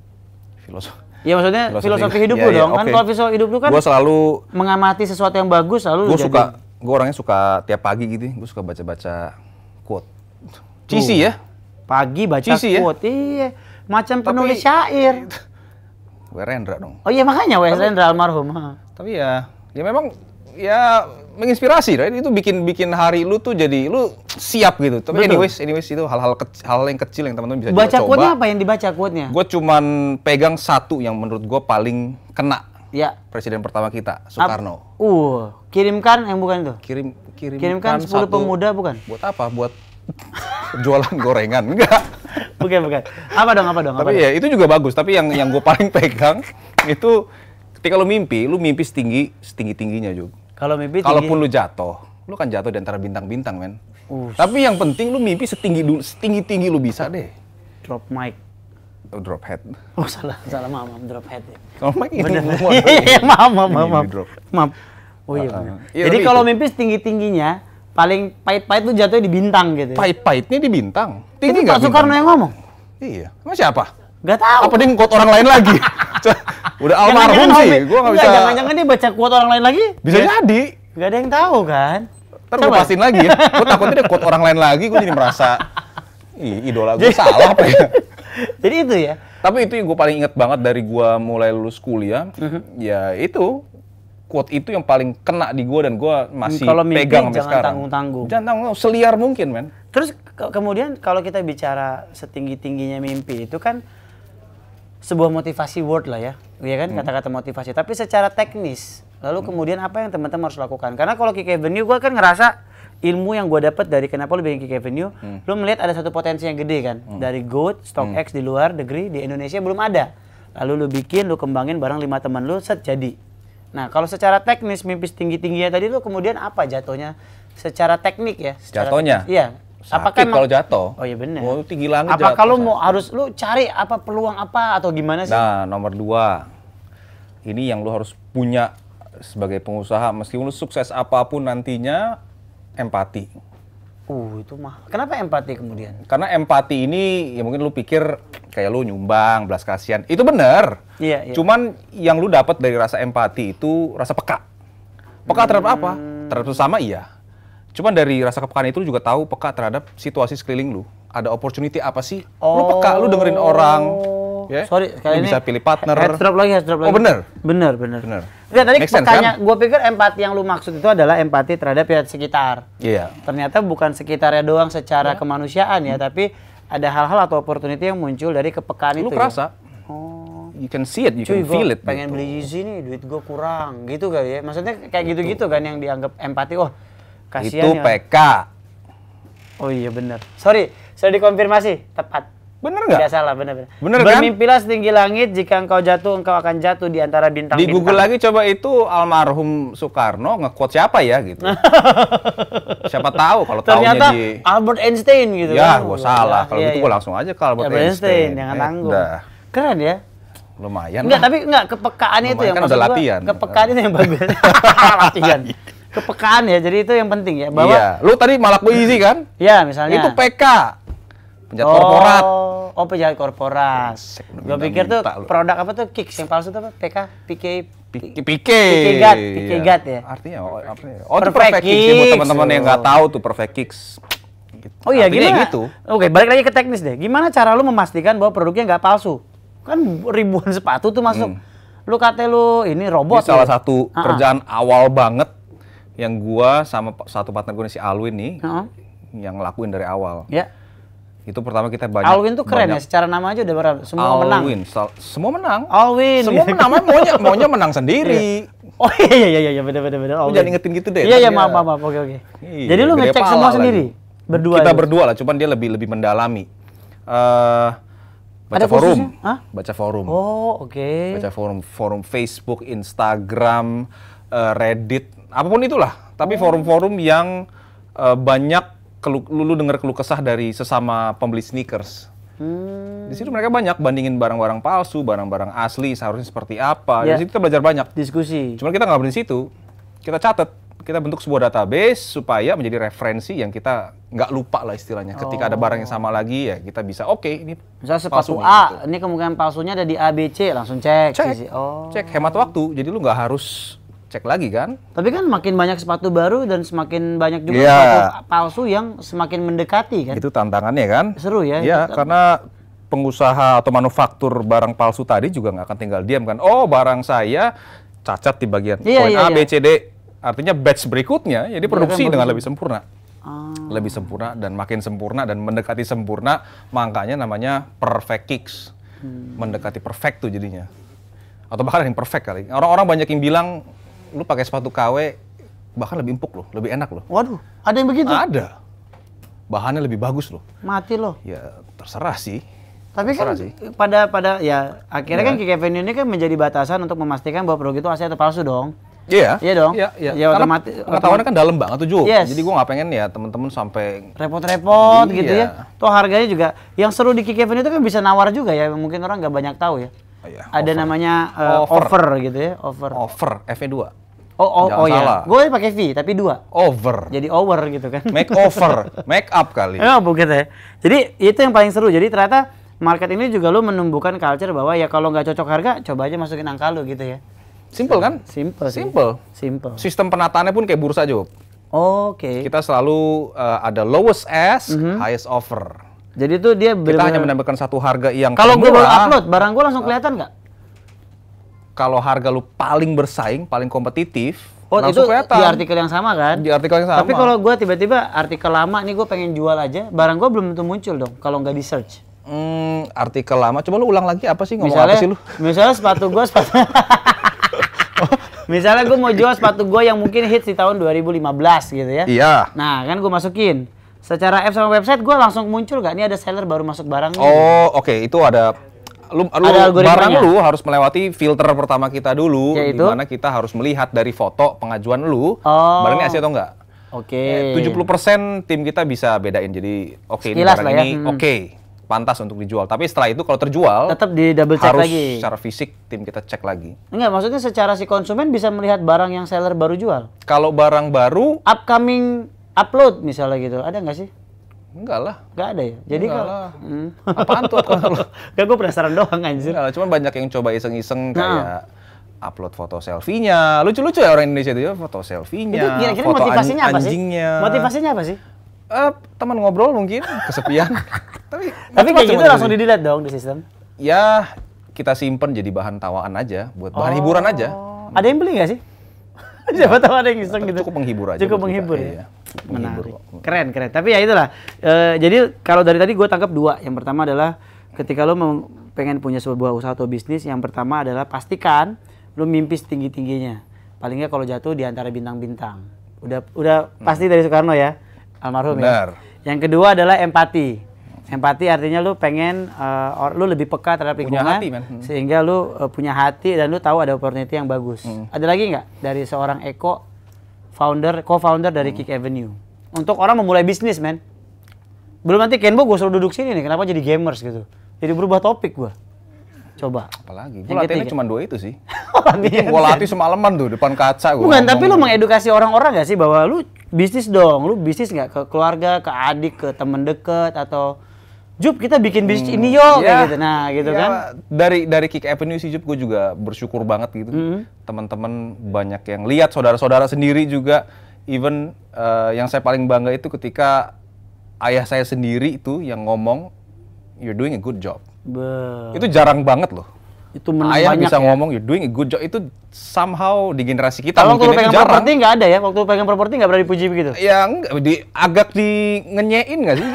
Filosofi. Ya maksudnya filosofi, filosofi hidup ya, lu ya, dong. Okay. Kan kalau filosofi hidup lu kan gua selalu mengamati sesuatu yang bagus lalu Gue suka Gue orangnya suka tiap pagi gitu, ya, Gue suka baca-baca quote. Cici ya. Pagi baca Cici, ya? quote. Ya? Iya. Macam tapi, penulis syair. Werendra dong. Oh iya makanya Werendra almarhum. Tapi ya, ya memang ya menginspirasi, right? Itu bikin bikin hari lu tuh jadi lu siap gitu. Tapi Betul. anyways, anyways itu hal-hal hal yang kecil yang teman-teman bisa baca coba. Baca apa yang dibaca quote-nya? Gue cuman pegang satu yang menurut gue paling kena. Ya. Presiden pertama kita, Soekarno. Ap uh, kirimkan yang bukan itu. Kirim kirimkan, kirimkan 10 satu, pemuda bukan? Buat apa? Buat jualan gorengan enggak? Bukan, bukan. Apa dong, apa dong? Apa tapi apa ya itu juga bagus, tapi yang yang gue paling pegang itu ketika lu mimpi, lu mimpi setinggi setinggi tingginya juga kalau mimpi tinggi. Kalaupun lu jatuh, lu kan jatuh di antara bintang-bintang, men. Ush. Tapi yang penting lu mimpi setinggi setinggi-tinggi lu bisa deh. Drop mic. Oh, drop head. Oh, salah, salah mama, drop head. Ya. Kalau mic itu. mama, Iya, maaf, maaf, Maaf. Oh iya. Uh, iya Jadi kalau mimpi setinggi-tingginya, paling pahit-pahit tuh jatuhnya di bintang gitu. Ya. Pahit-pahitnya di bintang. Tinggi Itu Pak Soekarno yang ngomong. Iya. Emang siapa? Gak tau. Apa dia ngikut orang lain lagi? udah almarhum sih. gue gak bisa. Jangan-jangan dia baca quote orang lain lagi? Bisa ya. jadi. Gak ada yang tahu kan? Ntar gue pastiin lagi ya. Gue takutnya dia quote orang lain lagi, gue jadi merasa Ih, idola gue salah apa ya? jadi itu ya. Tapi itu yang gue paling inget banget dari gue mulai lulus kuliah, mm-hmm. ya itu quote itu yang paling kena di gue dan gue masih pegang sampai sekarang. Tanggung -tanggung. Jangan tanggung-tanggung. Jangan tanggung, seliar mungkin, men. Terus ke kemudian kalau kita bicara setinggi-tingginya mimpi itu kan sebuah motivasi word lah ya, ya kan hmm. kata-kata hmm. motivasi. Tapi secara teknis, lalu hmm. kemudian apa yang teman-teman harus lakukan? Karena kalau Kick Avenue, gue kan ngerasa ilmu yang gue dapat dari kenapa lu bikin Kick Avenue, hmm. lu melihat ada satu potensi yang gede kan, hmm. dari Goat, stock hmm. di luar negeri, di Indonesia belum ada. Lalu lu bikin, lu kembangin barang lima teman lu, set jadi. Nah kalau secara teknis mimpi tinggi tingginya tadi lu kemudian apa jatuhnya? Secara teknik ya. Secara jatuhnya. Teknis, iya. Sakit apakah kalau jatuh. Oh iya benar. Mau tinggi langit Apa kalau mau harus lu cari apa peluang apa atau gimana sih? Nah, nomor dua. Ini yang lu harus punya sebagai pengusaha meskipun lu sukses apapun nantinya empati. Uh, itu mah. Kenapa empati kemudian? Karena empati ini ya mungkin lu pikir kayak lu nyumbang, belas kasihan. Itu benar. Iya, iya. Cuman yang lu dapat dari rasa empati itu rasa peka. Peka terhadap apa? Hmm. Terhadap sesama iya. Cuman dari rasa kepekaan itu lu juga tahu peka terhadap situasi sekeliling lu. Ada opportunity apa sih? Oh. Lu peka, lu dengerin oh. orang. Yeah. Sorry, kali ini bisa pilih partner. drop lagi, drop lagi. Oh benar, benar, benar. Benar. Ya, tadi pekanya, kan? gue pikir empati yang lu maksud itu adalah empati terhadap pihak ya sekitar. Iya. Yeah. Ternyata bukan sekitarnya doang secara yeah. kemanusiaan ya, hmm. tapi ada hal-hal atau opportunity yang muncul dari kepekaan itu. Lu ya. kerasa. Ya? Oh. You can see it, you Cuy, can feel it. pengen gitu. beli Yeezy nih, duit gue kurang. Gitu kali ya. Maksudnya kayak gitu-gitu kan yang dianggap empati. Oh, Kasian itu ya. PK. Oh iya benar. Sorry, sudah dikonfirmasi tepat. Bener nggak? Tidak salah, benar-benar. Bener, bener. bener kan? Bermimpilah setinggi langit, jika engkau jatuh, engkau akan jatuh di antara bintang-bintang. Di Google lagi coba itu almarhum Soekarno ngekuat siapa ya gitu. siapa tahu kalau Ternyata di... Albert Einstein gitu ya, kan. Gua salah. Iya, kalau ya, gitu ya. gua iya. langsung aja ke Albert, ya, Einstein. Einstein. Jangan eh, nanggung. Eh, Keren ya. Lumayan. Enggak, tapi enggak kepekaan itu yang kan udah latihan. kepekaan itu yang bagus. latihan kepekaan ya. Jadi itu yang penting ya bahwa Iya. Lu tadi malah puisi kan? Iya, misalnya. Itu PK. Penjahat oh, korporat. Oh, penjahat korporat. Gue pikir tuh lu. produk apa tuh Kicks yang palsu tuh apa? PK, PK, PK, PK, gat, iya. PK gat ya. Artinya apa ya? Oh, perfect, oh, perfect kicks. Ya, buat teman-teman yang nggak tahu tuh perfect kicks. Gitu. Oh iya, gimana? gitu. Oke, balik lagi ke teknis deh. Gimana cara lu memastikan bahwa produknya nggak palsu? Kan ribuan sepatu tuh masuk. Hmm. Lu kata lu ini robot. Ini ya? salah satu ah, ah. kerjaan uh -huh. awal banget yang gua sama satu partner gua nih, si Alwin nih uh -huh. yang ngelakuin dari awal. Ya. Yeah. Itu pertama kita banyak. Alwin tuh keren ya, banyak, ya, secara nama aja udah berapa semua Alwin, menang. Alwin, semua menang. Alwin. Semua menang, maunya maunya menang sendiri. Iya. oh iya iya iya iya beda beda beda. Lu jangan ingetin gitu deh. Iya iya ya. maaf maaf oke oke. Iya, Jadi lu ngecek semua lagi. sendiri. Berdua. Kita aja. berdua lah, cuman dia lebih lebih mendalami. Eh uh, baca Ada forum, Hah? baca forum. Oh, oke. Okay. Baca forum, forum Facebook, Instagram, eh, Reddit, apapun itulah. Tapi hmm. forum-forum yang uh, banyak lulu dengar keluh kesah dari sesama pembeli sneakers. Hmm. Di situ mereka banyak bandingin barang-barang palsu, barang-barang asli seharusnya seperti apa. Ya. Di situ kita belajar banyak. Diskusi. Cuman kita nggak di situ. Kita catat, kita bentuk sebuah database supaya menjadi referensi yang kita nggak lupa lah istilahnya. Ketika oh. ada barang yang sama oh. lagi ya kita bisa oke okay, ini. Misalnya sepatu palsu A, gitu. ini kemungkinan palsunya ada di ABC langsung cek. Cek. Oh. Cek hemat waktu. Jadi lu nggak harus cek lagi kan. Tapi kan makin banyak sepatu baru dan semakin banyak juga yeah. sepatu palsu yang semakin mendekati kan. Itu tantangannya kan. Seru ya. Iya, karena pengusaha atau manufaktur barang palsu tadi juga nggak akan tinggal diam kan. Oh, barang saya cacat di bagian yeah, poin yeah, A, yeah. B, iya. C, D. Artinya batch berikutnya jadi ya, produksi dengan lebih sempurna. Ah. Lebih sempurna dan makin sempurna dan mendekati sempurna, makanya namanya perfect kicks. Hmm. Mendekati perfect tuh jadinya. Atau bahkan yang perfect kali. Orang-orang banyak yang bilang lu pakai sepatu KW bahkan lebih empuk loh, lebih enak loh. Waduh, ada yang begitu? Ada. Bahannya lebih bagus loh. Mati loh. Ya terserah sih. Tapi kan sih. pada pada ya akhirnya kan ya. kan Kiki Avenue ini kan menjadi batasan untuk memastikan bahwa produk itu asli atau palsu dong. Iya. Yeah. Iya dong. Iya, yeah, iya. Ya, otomatis pengetahuannya kan dalam banget tuh, juga Yes. Jadi gua nggak pengen ya temen-temen sampai repot-repot iya. gitu ya. Tuh harganya juga yang seru di Kiki Avenue itu kan bisa nawar juga ya, mungkin orang nggak banyak tahu ya. Oh, iya. Ada over. namanya uh, over. over gitu ya, over. Over f e dua 2. Oh, oh, oh iya. salah. ya. Gue pakai V tapi dua. Over. Jadi over gitu kan. Make over, make up kali. Oh, bukan ya. Jadi itu yang paling seru. Jadi ternyata market ini juga lo menumbuhkan culture bahwa ya kalau nggak cocok harga, coba aja masukin angka lu gitu ya. Simple kan? Simple. Simple. Simple. Sistem penataannya pun kayak bursa juga. Oh, Oke. Okay. Kita selalu uh, ada lowest ask, mm -hmm. highest offer. Jadi itu dia bener -bener... Kita hanya menambahkan satu harga yang Kalau gue baru upload, barang gue langsung kelihatan nggak? kalau harga lu paling bersaing, paling kompetitif, oh, itu kelihatan. di artikel yang sama kan? Di artikel yang sama. Tapi kalau gue tiba-tiba artikel lama nih gue pengen jual aja, barang gue belum tentu muncul dong kalau nggak di search. Hmm, artikel lama. Coba lu ulang lagi apa sih ngomong misalnya, apa sih lu? Misalnya sepatu gue sepatu. misalnya gue mau jual sepatu gue yang mungkin hits di tahun 2015 gitu ya. Iya. Nah kan gue masukin secara app sama website gue langsung muncul gak? Ini ada seller baru masuk barangnya. Oh, oke. Okay. Itu ada lu, lu barang lu harus melewati filter pertama kita dulu Yaitu? dimana kita harus melihat dari foto pengajuan lu oh. ini asli atau enggak Oke. Okay. Eh, 70% tim kita bisa bedain. Jadi oke okay, ini ya. hmm. oke. Okay pantas untuk dijual. Tapi setelah itu kalau terjual tetap di double check harus lagi. secara fisik tim kita cek lagi. Enggak, maksudnya secara si konsumen bisa melihat barang yang seller baru jual. Kalau barang baru upcoming upload misalnya gitu, ada nggak sih? Enggak lah. Enggak ada ya? Jadi kalau... lah. Hmm. Apaan tuh akun lo? Gak, gue penasaran doang anjir. Enggak lah, cuma banyak yang coba iseng-iseng nah. kayak... upload foto selfie-nya. Lucu-lucu ya orang Indonesia itu ya, foto selfie-nya. Itu kira-kira motivasinya an apa sih? Anjingnya. Motivasinya apa sih? Uh, teman ngobrol mungkin, kesepian. tapi tapi kayak gitu langsung di delete dong di sistem. Ya, kita simpen jadi bahan tawaan aja, buat bahan hiburan aja. Oh. Ada yang beli gak sih? Siapa tahu ada yang iseng gitu. Cukup menghibur aja. Cukup menghibur ya? Iya. Menarik. Menghibur. Keren, keren. Tapi ya itulah. E, jadi kalau dari tadi gue tangkap dua. Yang pertama adalah ketika lo pengen punya sebuah usaha atau bisnis, yang pertama adalah pastikan lo mimpi setinggi-tingginya. Paling nggak kalau jatuh di antara bintang-bintang. Udah udah pasti hmm. dari Soekarno ya. Almarhum ya. Benar. ya. Yang kedua adalah empati Empati artinya lu pengen uh, lu lebih peka terhadap lingkungan punya hati, man. Hmm. sehingga lu uh, punya hati dan lu tahu ada opportunity yang bagus. Hmm. Ada lagi nggak dari seorang Eko founder co-founder dari hmm. Kick Avenue untuk orang memulai bisnis, men? Belum nanti Kenbo gue suruh duduk sini nih, kenapa jadi gamers gitu? Jadi berubah topik gue. Coba. Apalagi, gue latihannya cuma dua itu sih. Oh, iya, gue latih semalaman tuh depan kaca gue. Bukan, tapi lu mengedukasi orang-orang gak sih bahwa lu bisnis dong, lu bisnis nggak ke keluarga, ke adik, ke temen deket atau Jup kita bikin bisnis hmm. ini yo ya, kayak iya. gitu nah gitu ya, kan dari dari Kick Avenue sih Jup gue juga bersyukur banget gitu hmm. teman-teman banyak yang lihat saudara-saudara sendiri juga even uh, yang saya paling bangga itu ketika ayah saya sendiri itu yang ngomong you're doing a good job Be. itu jarang banget loh itu menang Ayah banyak bisa ya. ngomong you doing a good job itu somehow di generasi kita Kalau waktu pengen properti nggak ada ya? Waktu pengen properti nggak pernah dipuji begitu? yang di, agak di ngenyein nggak sih?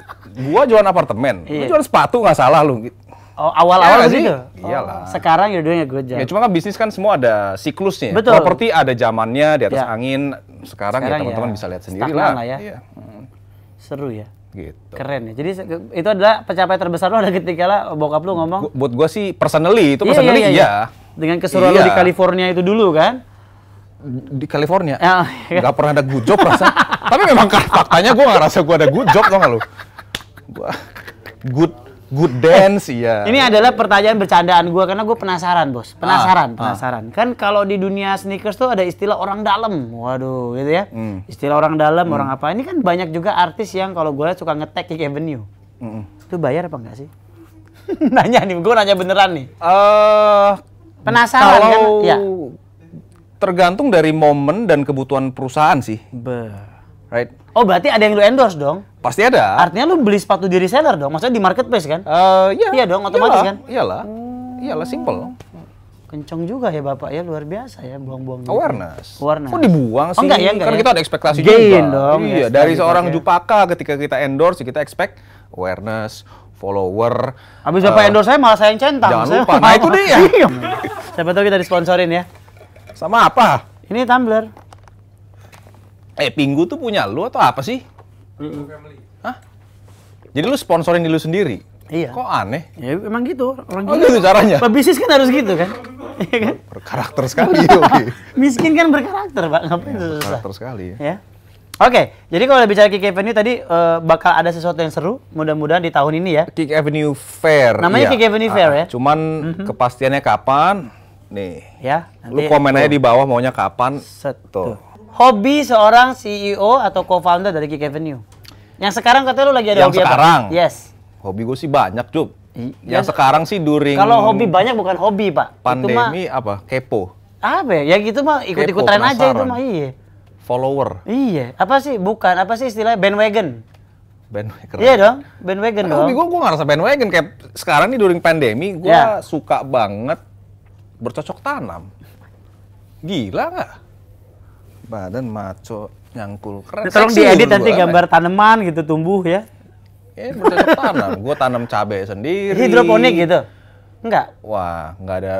gua jualan apartemen, iya. jualan sepatu nggak salah lu. Oh, awal-awal ya, gitu? Sih? Oh, Iyalah. Sekarang you're doing a good job. Ya, cuma kan bisnis kan semua ada siklusnya. Betul. Properti ada zamannya, di atas ya. angin. Sekarang, ya Sekarang ya teman-teman ya, bisa lihat sendiri lah. lah ya. Iya. Hmm. Seru ya gitu. Keren ya. Jadi itu adalah pencapaian terbesar lo ada ketika lah bokap lu ngomong. Gu buat gue sih personally itu personally iya iya, iya. iya, iya. Dengan keseruan iya. lo di California itu dulu kan? Di California? Oh, ah, iya. Gak pernah ada good job rasa. Tapi memang faktanya gue gak rasa gue ada good job tau gak lu? Gue good Good dance, iya. Ini adalah pertanyaan bercandaan gue karena gue penasaran, bos. Ah, penasaran, ah, penasaran. Ah. Kan kalau di dunia sneakers tuh ada istilah orang dalam. Waduh, gitu ya. Mm. Istilah orang dalam, mm. orang apa? Ini kan banyak juga artis yang kalau gue suka ngetek kick avenue. Mm -mm. Itu bayar apa enggak sih? nanya nih, gue nanya beneran nih. Uh, penasaran kan? kalau... kan? Ya. Tergantung dari momen dan kebutuhan perusahaan sih. Be. Right Oh berarti ada yang lu endorse dong? Pasti ada. Artinya lu beli sepatu di reseller dong? Maksudnya di marketplace kan? Uh, iya. Iya dong, otomatis iyalah, kan? Iyalah, iyalah simple. Kenceng juga ya bapak ya, luar biasa ya buang-buang. Awareness. Awareness. Kok dibuang oh, sih? Oh, enggak ya, enggak ya. kita ada ekspektasi Gain dong. Iya, yes, dari seorang ya. Jupaka ketika kita endorse, kita expect awareness, follower. Habis bapak uh, endorse saya malah saya yang centang. Jangan saya lupa, nah itu dia. Iya. Siapa tahu kita disponsorin ya. Sama apa? Ini tumbler eh Pinggu tuh punya lu atau apa sih? Mm Family. Hah? Jadi lu sponsorin di lu sendiri? Iya. Kok aneh? Ya emang gitu. Orang oh, gitu caranya? Pebisnis kan harus gitu kan? Iya kan? Berkarakter sekali. okay. Miskin kan berkarakter, Pak. Ngapain ya, susah? Berkarakter sekali ya. ya? Oke, okay, jadi kalau bicara Kick Avenue tadi uh, bakal ada sesuatu yang seru, mudah-mudahan di tahun ini ya. Kick Avenue Fair. Namanya iya. Kick Avenue ah, Fair uh, ya. Cuman mm-hmm. kepastiannya kapan? Nih. Ya. Nanti, Lu komen aja di bawah maunya kapan? Set. Tuh. tuh hobi seorang CEO atau co-founder dari Geek Avenue? Yang sekarang katanya lu lagi ada yang hobi sekarang? Apa? Yes. Hobi gue sih banyak, Cuk. yang, yang sekarang sih during Kalau hobi banyak bukan hobi, Pak. Pandemi itu mah, apa? Kepo. Apa ya? Ya gitu mah ikut-ikut tren aja itu mah iya. Follower. Iya. Apa sih? Bukan. Apa sih istilahnya bandwagon? bandwagon. Iya dong, bandwagon nah, dong. Hobi gue, gue ngerasa bandwagon. Kayak sekarang nih during pandemi, gue yeah. suka banget bercocok tanam. Gila nggak? badan maco nyangkul keren. Tolong diedit nanti gambar tanaman gitu tumbuh ya. eh ya, bener tanam, gue tanam cabai sendiri. Hidroponik gitu? Enggak? Wah, enggak ada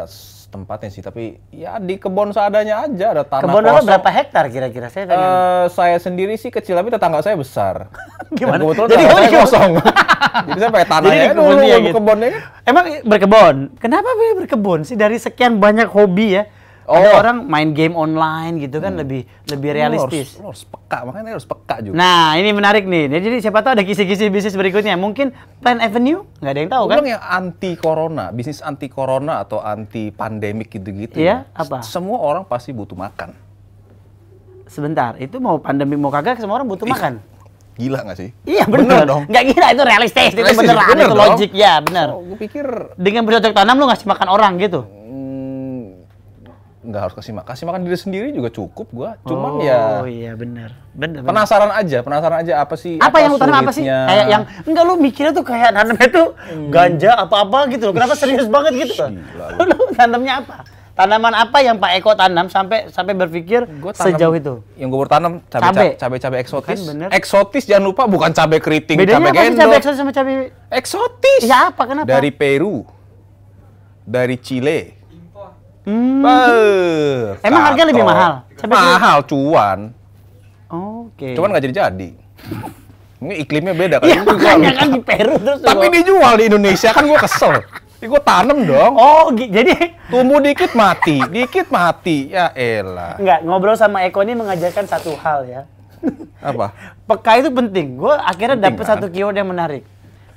tempatnya sih, tapi ya di kebun seadanya aja ada tanah Kebun berapa hektar kira-kira? Saya pengen... Uh, saya sendiri sih kecil, tapi tetangga saya besar. Gimana? Jadi saya kosong. Jadi saya pakai tanahnya Jadi ya dulu, kebunnya gitu. kebunnya kan. Emang berkebun? Kenapa pilih berkebun sih dari sekian banyak hobi ya? Oh. Ada orang main game online gitu kan hmm. lebih lebih realistis. Lo harus, lo harus peka, makanya harus peka juga. Nah, ini menarik nih. Nah, jadi siapa tahu ada kisi-kisi bisnis berikutnya. Mungkin Plan Avenue nggak ada yang tahu kan? kan? yang anti corona, bisnis anti corona atau anti pandemik gitu-gitu. Iya, ya. apa? Semua orang pasti butuh makan. Sebentar, itu mau pandemi mau kagak semua orang butuh Ih. makan. Gila gak sih? Iya bener, bener dong. Gak gila itu realistis, realistis itu beneran, bener itu logik. Ya bener. Oh, gue pikir... Dengan bercocok tanam lu ngasih makan orang gitu? nggak harus kasih makan kasih makan diri sendiri juga cukup gua cuman oh, ya oh iya benar benar penasaran bener. aja penasaran aja apa sih apa, apa yang utama apa sih kayak yang enggak lu mikirnya tuh kayak nanam itu hmm. ganja apa apa gitu loh kenapa serius banget gitu lu nanamnya apa tanaman apa yang Pak Eko tanam sampai sampai berpikir gua tanam, sejauh itu? Yang gue bertanam cabai cabai cabai eksotis. Kan eksotis jangan lupa bukan cabai keriting, Bedanya cabai gendong. cabai eksotis sama cabai eksotis? Ya apa kenapa? Dari Peru. Dari Chile. Hmm. Beuh, Emang harga lebih mahal? mahal ini? cuan. Oke. Okay. Cuman nggak jadi-jadi. Ini iklimnya beda kan. Iya, makanya kan di Peru terus. Tapi gua... dijual di Indonesia kan gue kesel. Ini gue tanem dong. Oh, jadi tumbuh dikit mati, dikit mati. Ya elah. Enggak, ngobrol sama Eko ini mengajarkan satu hal ya. Apa? Peka itu penting. Gue akhirnya dapet satu kan? keyword yang menarik.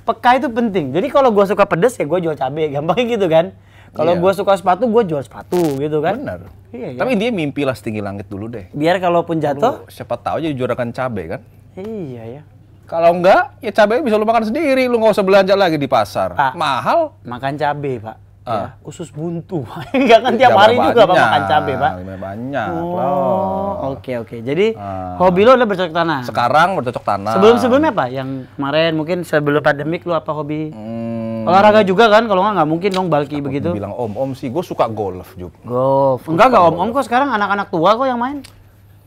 Peka itu penting. Jadi kalau gue suka pedes ya gue jual cabai, gampangnya gitu kan. Kalau yeah. gue suka sepatu, gue jual sepatu gitu kan. Bener. Iya, iya. Tapi dia lah setinggi langit dulu deh. Biar kalaupun jatuh. Lu, siapa tahu jadi kan cabe kan? Iya ya. Kalau enggak, ya cabai bisa lu makan sendiri, lu nggak usah belanja lagi di pasar. Pak, Mahal. Makan cabe Pak. Uh. Ya, usus buntu. Enggak kan tiap hari banyak, juga Pak makan cabe Pak. Banyak. Oh, oke oke. Okay, okay. Jadi uh. hobi lo udah bercocok tanah. Sekarang bercocok tanah. Sebelum-sebelumnya Pak, yang kemarin mungkin sebelum pandemik lu apa hobi? Hmm Hmm. Olahraga juga kan, kalau nggak nggak mungkin dong balki begitu. Bilang om-om sih, gue suka golf juga. Golf. Enggak enggak om-om kok sekarang anak-anak tua kok yang main.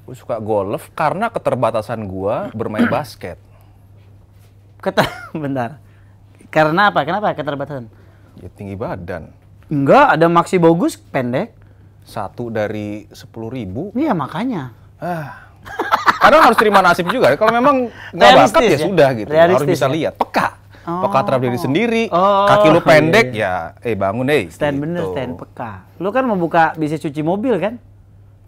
Gue suka golf karena keterbatasan gue bermain basket. Keter, benar. Karena apa? Kenapa keterbatasan? Ya tinggi badan. Enggak, ada Maxi Bogus pendek. Satu dari sepuluh ribu. Iya makanya. Ah. Karena harus terima nasib juga. Ya. Kalau memang nggak bakat ya, ya sudah gitu. Realistis harus bisa ya? lihat. Peka. Oh. peka terhadap diri sendiri oh. kaki lu iya, pendek iya. ya eh bangun deh stand gitu. bener stand peka lu kan mau buka bisnis cuci mobil kan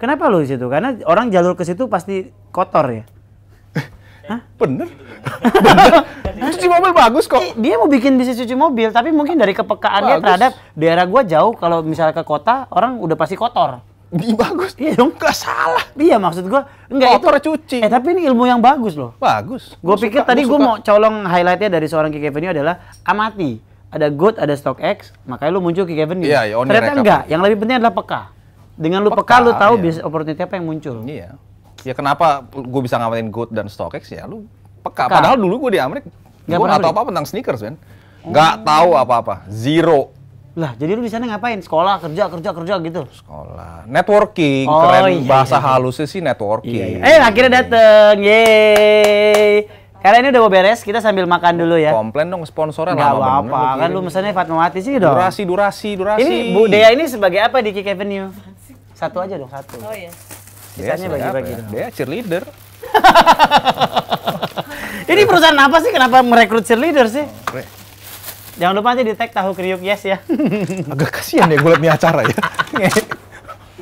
kenapa lu situ karena orang jalur ke situ pasti kotor ya Hah? Bener. Bener. cuci mobil bagus kok. Eh, dia mau bikin bisnis cuci mobil, tapi mungkin dari kepekaannya terhadap daerah gua jauh kalau misalnya ke kota, orang udah pasti kotor. Iya bagus. Iya dong. Gak salah. Iya maksud gua enggak itu itu. Eh, cuci. Eh tapi ini ilmu yang bagus loh. Bagus. gua pikir suka, tadi gua mau colong highlightnya dari seorang Kiki Avenue adalah amati. Ada good, ada stock X, makanya lu muncul Kiki Avenue. Iya, iya, Ternyata enggak. Yang lebih penting adalah peka. Dengan lu peka, peka lu tahu iya. bisnis opportunity apa yang muncul. Iya. Ya kenapa gua bisa ngamatin good dan stock X ya lu peka. peka. Padahal dulu gua di Amerika gue gak tau apa, apa tentang sneakers, Ben. Oh. Gak tahu apa-apa. Zero lah, jadi lu di sana ngapain? Sekolah, kerja, kerja, kerja gitu. Sekolah. Networking, oh, keren iya, iya bahasa iya. halusnya sih networking. Iya, iya. Eh, akhirnya dateng. Yeay. Karena ini udah mau beres, kita sambil makan dulu ya. Komplain dong sponsornya Nggak lama apa -apa. bener. Kan lu misalnya Fatmawati sih dong. Durasi, durasi, durasi. Ini Bu Dea ini sebagai apa di Kick Avenue? Satu aja dong, satu. Oh iya. Sisanya bagi-bagi ya? dong. Dea cheerleader. ini perusahaan apa sih? Kenapa merekrut cheerleader sih? Oh, Jangan lupa nanti di tag tahu kriuk yes ya. Agak kasihan ya gue liat nih acara ya.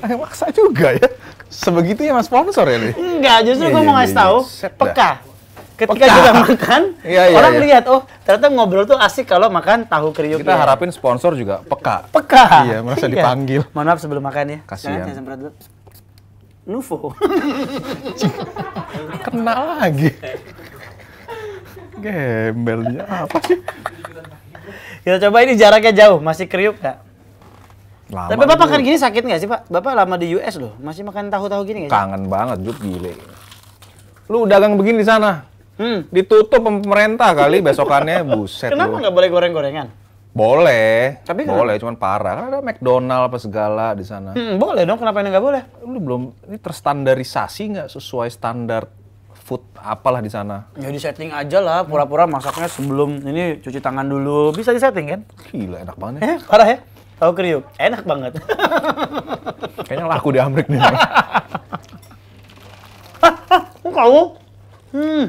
Ayo maksa juga ya. Sebegitu ya mas sponsor ya nih. Enggak, justru iya, gue mau iya, ngasih tau. Iya, tahu peka. Ketika peka. kita makan, ya, ya, orang ya. lihat oh ternyata ngobrol tuh asik kalau makan tahu kriuk. Kita ya. harapin sponsor juga peka. Peka. Iya, merasa dipanggil. Mohon maaf sebelum makan ya. Kasihan. Saya semprot dulu. Nufo. Kenal lagi. Gembelnya apa sih? Kita coba ini jaraknya jauh, masih kriuk nggak? Lama Tapi Bapak kan gini sakit nggak sih Pak? Bapak lama di US loh, masih makan tahu-tahu gini nggak Kangen banget, Jup, gile. Lu dagang begini di sana, hmm. ditutup pemerintah kali besokannya, buset Kenapa nggak boleh goreng-gorengan? Boleh, tapi kenapa? boleh, cuman parah. Karena ada McDonald apa segala di sana. Hmm, boleh dong, kenapa ini nggak boleh? Lu belum, ini terstandarisasi nggak sesuai standar food apalah di sana. Ya di setting aja lah, pura-pura masaknya sebelum ini cuci tangan dulu. Bisa di setting kan? Gila enak banget. Ya. Eh, parah ya? Tahu kriuk, enak banget. Kayaknya laku di Amrik nih. Kau, hmm,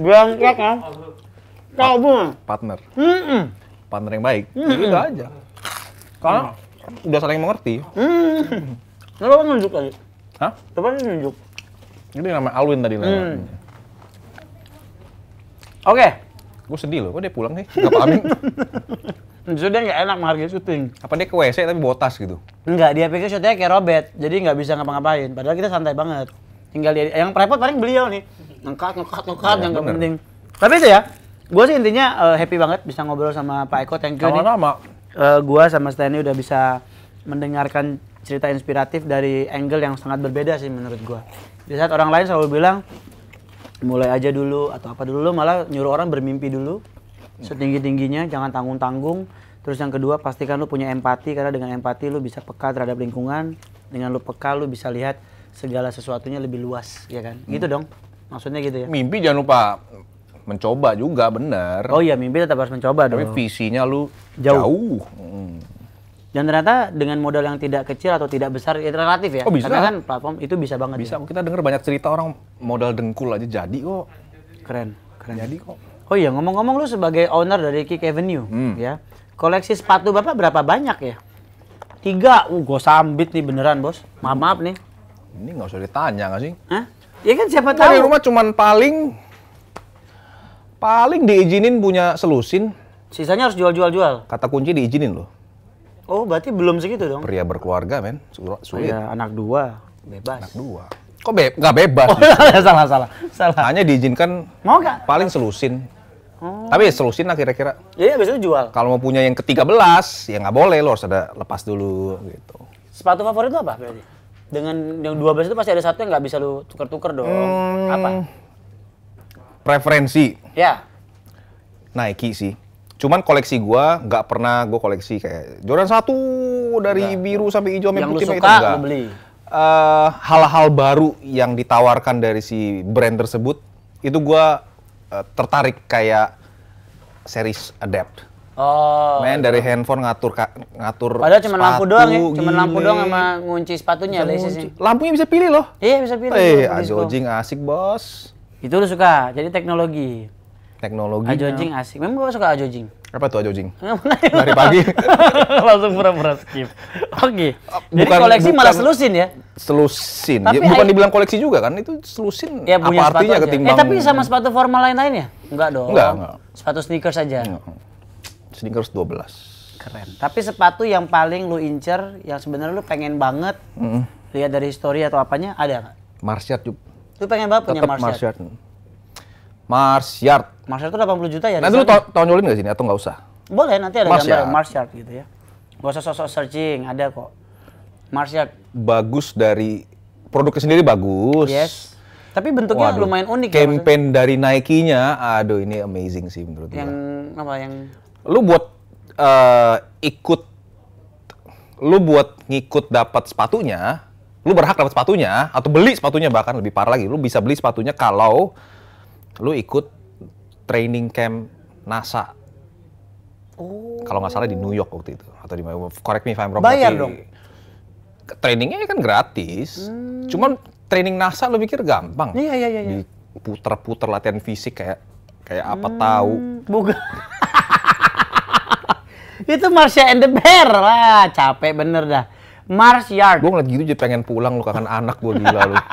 berangkat ya? Kau bu. Partner. hmm -mm. Partner yang baik. Ya mm -mm. Itu aja. Karena hmm. udah saling mengerti. Hmm. Kenapa nunjuk lagi? Hah? Kenapa nunjuk? Ini nama Alwin tadi lewat. Hmm. Oke. Okay. Gue sedih loh, kok dia pulang sih? Gak pahamin. Justru dia nggak enak menghargai syuting. Apa dia ke WC tapi bawa tas gitu? Enggak, dia pikir syutingnya kayak Robert, jadi nggak bisa ngapa-ngapain. Padahal kita santai banget. Tinggal dia, yang private paling beliau nih. nengkat, nengkat, nengkat iya, yang nggak penting. Tapi itu ya, gue sih intinya uh, happy banget bisa ngobrol sama Pak Eko, thank you Sama-sama. Uh, eh, gue sama Stanley udah bisa mendengarkan cerita inspiratif dari angle yang sangat berbeda sih menurut gue. Di saat orang lain selalu bilang mulai aja dulu atau apa dulu malah nyuruh orang bermimpi dulu setinggi-tingginya jangan tanggung-tanggung terus yang kedua pastikan lu punya empati karena dengan empati lu bisa peka terhadap lingkungan dengan lu peka lu bisa lihat segala sesuatunya lebih luas ya kan hmm. gitu dong maksudnya gitu ya mimpi jangan lupa mencoba juga benar oh iya mimpi tetap harus mencoba tapi dong tapi visinya lu jauh, jauh. Hmm. Dan ternyata dengan modal yang tidak kecil atau tidak besar itu relatif ya. Oh, bisa. Karena kan platform itu bisa banget. Bisa. Ya. Kita dengar banyak cerita orang modal dengkul aja jadi kok. Keren, keren. Jadi kok. Oh iya, ngomong-ngomong lu sebagai owner dari Kick Avenue hmm. ya. Koleksi sepatu Bapak berapa banyak ya? Tiga. Uh, gue sambit nih beneran, Bos. Maaf, maaf nih. Ini nggak usah ditanya nggak sih? Hah? Ya kan siapa tahu. di rumah cuman paling paling diizinin punya selusin. Sisanya harus jual-jual jual. Kata kunci diizinin loh. Oh, berarti belum segitu dong? Pria berkeluarga, men. Sulit. Ya anak dua. Bebas. Anak dua. Kok be nggak bebas? Oh, gitu. salah, salah, salah. Hanya diizinkan mau gak? Paling selusin. Hmm. Tapi selusin lah kira-kira. Iya, -kira. biasanya jual. Kalau mau punya yang ke-13, ya nggak boleh. Lo harus ada lepas dulu, gitu. Sepatu favorit lo apa berarti? Dengan yang 12 itu pasti ada satu yang nggak bisa lo tuker-tuker dong. Hmm, apa? Preferensi. Ya. Nike sih. Cuman koleksi gua nggak pernah gua koleksi kayak Jordan satu dari Enggak. biru sampai hijau sampai putih itu enggak. beli. Uh, hal-hal baru yang ditawarkan dari si brand tersebut itu gua uh, tertarik kayak series adapt. Oh. Main iya. dari handphone ngatur ka, ngatur Padahal cuma lampu doang ya, cuma lampu doang sama ngunci sepatunya bisa ngunci. Lampunya bisa pilih loh. Iya, bisa pilih. Eh, hey, asik, Bos. Itu lu suka, jadi teknologi teknologi. Ajojing asik. Memang gue suka ajojing. Apa tuh ajojing? Dari ya. pagi. Langsung pura-pura skip. Oke. Okay. Bukan, Jadi koleksi bukan, malah selusin ya? Selusin. Ya, tapi ya, bukan ayo. dibilang koleksi juga kan? Itu selusin. Ya, punya apa artinya aja. ketimbang? Eh tapi sama sepatu formal lain-lain ya? Enggak dong. Enggak, enggak. Sepatu sneakers aja. Enggak. Sneakers 12. Keren. Tapi sepatu yang paling lu incer, yang sebenarnya lu pengen banget, mm -hmm. lihat dari story atau apanya, ada nggak? juga. Lu pengen banget punya Marsiat. Mars Yard. Mars Yard itu 80 juta ya. Nanti lu tahun tonjolin nggak sini atau nggak usah? Boleh nanti ada Mars gambar Yard. Mars Yard gitu ya. Gak usah sosok searching, ada kok. Mars Yard. Bagus dari produknya sendiri bagus. Yes. Tapi bentuknya Waduh. lumayan unik. Campaign ya, Campaign dari Nike-nya, aduh ini amazing sih menurut gue. Yang apa yang? Lu buat uh, ikut, lu buat ngikut dapat sepatunya, lu berhak dapat sepatunya atau beli sepatunya bahkan lebih parah lagi, lu bisa beli sepatunya kalau lu ikut training camp NASA. Oh. Kalau nggak salah di New York waktu itu atau di correct me if I'm wrong. Bayar dong. Trainingnya ya kan gratis. Hmm. Cuman training NASA lu pikir gampang. Iya iya iya. iya. puter puter latihan fisik kayak kayak apa hmm. tahu. Bukan. itu Marsha ya and the Bear. lah capek bener dah. Mars Yard. Gue ngeliat gitu jadi pengen pulang lu kangen anak gue gila lu.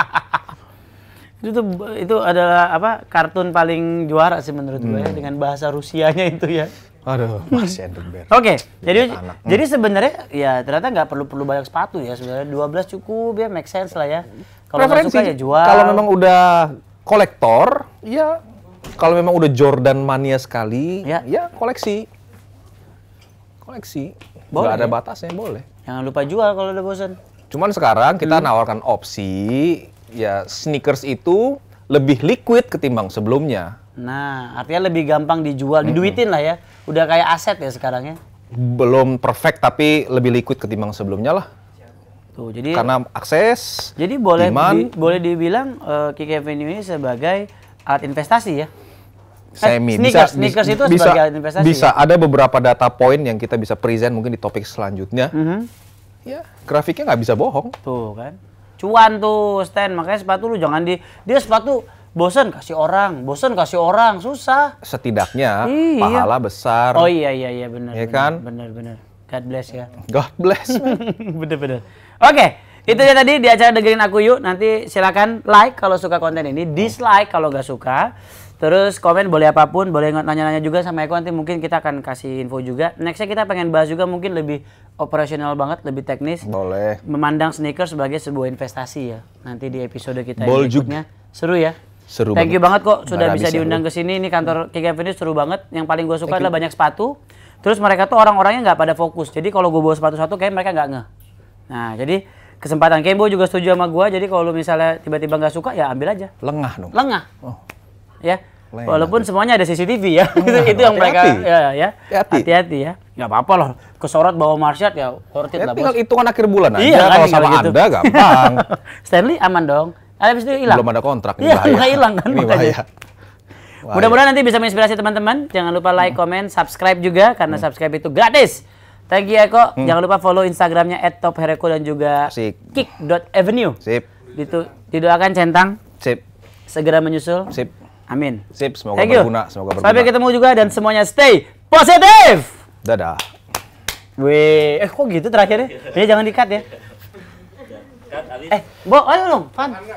itu itu adalah apa kartun paling juara sih menurut hmm. gue ya hmm. dengan bahasa Rusianya itu ya. Aduh, hmm. masih Oke, okay, jadi anak. Hmm. jadi sebenarnya ya ternyata nggak perlu perlu banyak sepatu ya sebenarnya 12 cukup ya make sense lah ya. Kalau suka ya jual. Kalau memang udah kolektor, ya kalau memang udah Jordan mania sekali, ya, ya koleksi. Koleksi. Boleh. Gak ada ya. batasnya, boleh. Jangan lupa jual kalau udah bosan. Cuman sekarang kita hmm. nawarkan opsi ya sneakers itu lebih liquid ketimbang sebelumnya. Nah, artinya lebih gampang dijual, mm -hmm. diduitin lah ya. Udah kayak aset ya sekarang ya. Belum perfect tapi lebih liquid ketimbang sebelumnya lah. Tuh, jadi karena akses. Jadi boleh demand, di, boleh dibilang uh, Kiki Avenue ini sebagai alat investasi ya. Eh, Semi sneakers, bisa, sneakers itu bisa, sebagai alat investasi. Bisa ya? ada beberapa data point yang kita bisa present mungkin di topik selanjutnya. Mm -hmm. Ya, grafiknya nggak bisa bohong. Tuh kan cuan tuh stand makanya sepatu lu jangan di dia sepatu bosen kasih orang, bosen kasih orang, susah. Setidaknya iya. pahala besar. Oh iya iya iya benar. Iya kan? Benar benar. God bless ya. God bless. bener bener. Oke. Okay. Itu dia tadi di acara dengerin aku yuk. Nanti silakan like kalau suka konten ini, dislike kalau gak suka. Terus komen boleh apapun, boleh nanya-nanya juga sama Eko nanti mungkin kita akan kasih info juga. Nextnya kita pengen bahas juga mungkin lebih operasional banget, lebih teknis. Boleh. Memandang sneakers sebagai sebuah investasi ya. Nanti di episode kita Bol berikutnya. Seru ya. Seru Thank banget. you banget kok sudah bisa ya, diundang ke sini. Ini kantor Kiki ini seru banget. Yang paling gue suka adalah banyak sepatu. Terus mereka tuh orang-orangnya nggak pada fokus. Jadi kalau gue bawa sepatu satu kayak mereka nggak ngeh. Nah jadi kesempatan Kembo juga setuju sama gue. Jadi kalau misalnya tiba-tiba nggak suka ya ambil aja. Lengah dong. Lengah. Oh ya. Lain Walaupun hati. semuanya ada CCTV ya, oh, itu, yang mereka ya ya hati-hati ya. Nggak apa-apa loh, kesorot bawa marsyat ya worth it ya, lah. Tinggal bos. hitungan akhir bulan aja, iya, kalau kan, sama gitu. Anda gampang. Stanley aman dong, habis itu hilang. Belum ada kontrak, ini iya, bahaya. hilang kan. Ini bahaya. Mudah-mudahan nanti bisa menginspirasi teman-teman. Jangan lupa like, hmm. comment, subscribe juga karena hmm. subscribe itu gratis. Thank you Eko. Hmm. Jangan lupa follow Instagramnya @tophereko dan juga kick.avenue. Sip. itu didoakan centang. Sip. Segera menyusul. Sip. Amin. Sip, semoga Thank berguna, you. semoga berguna. Sampai ketemu juga dan semuanya stay positif. Dadah. Wih, eh kok gitu terakhirnya? Ya jangan dikat ya. Eh, Bo, ayo dong, Fan.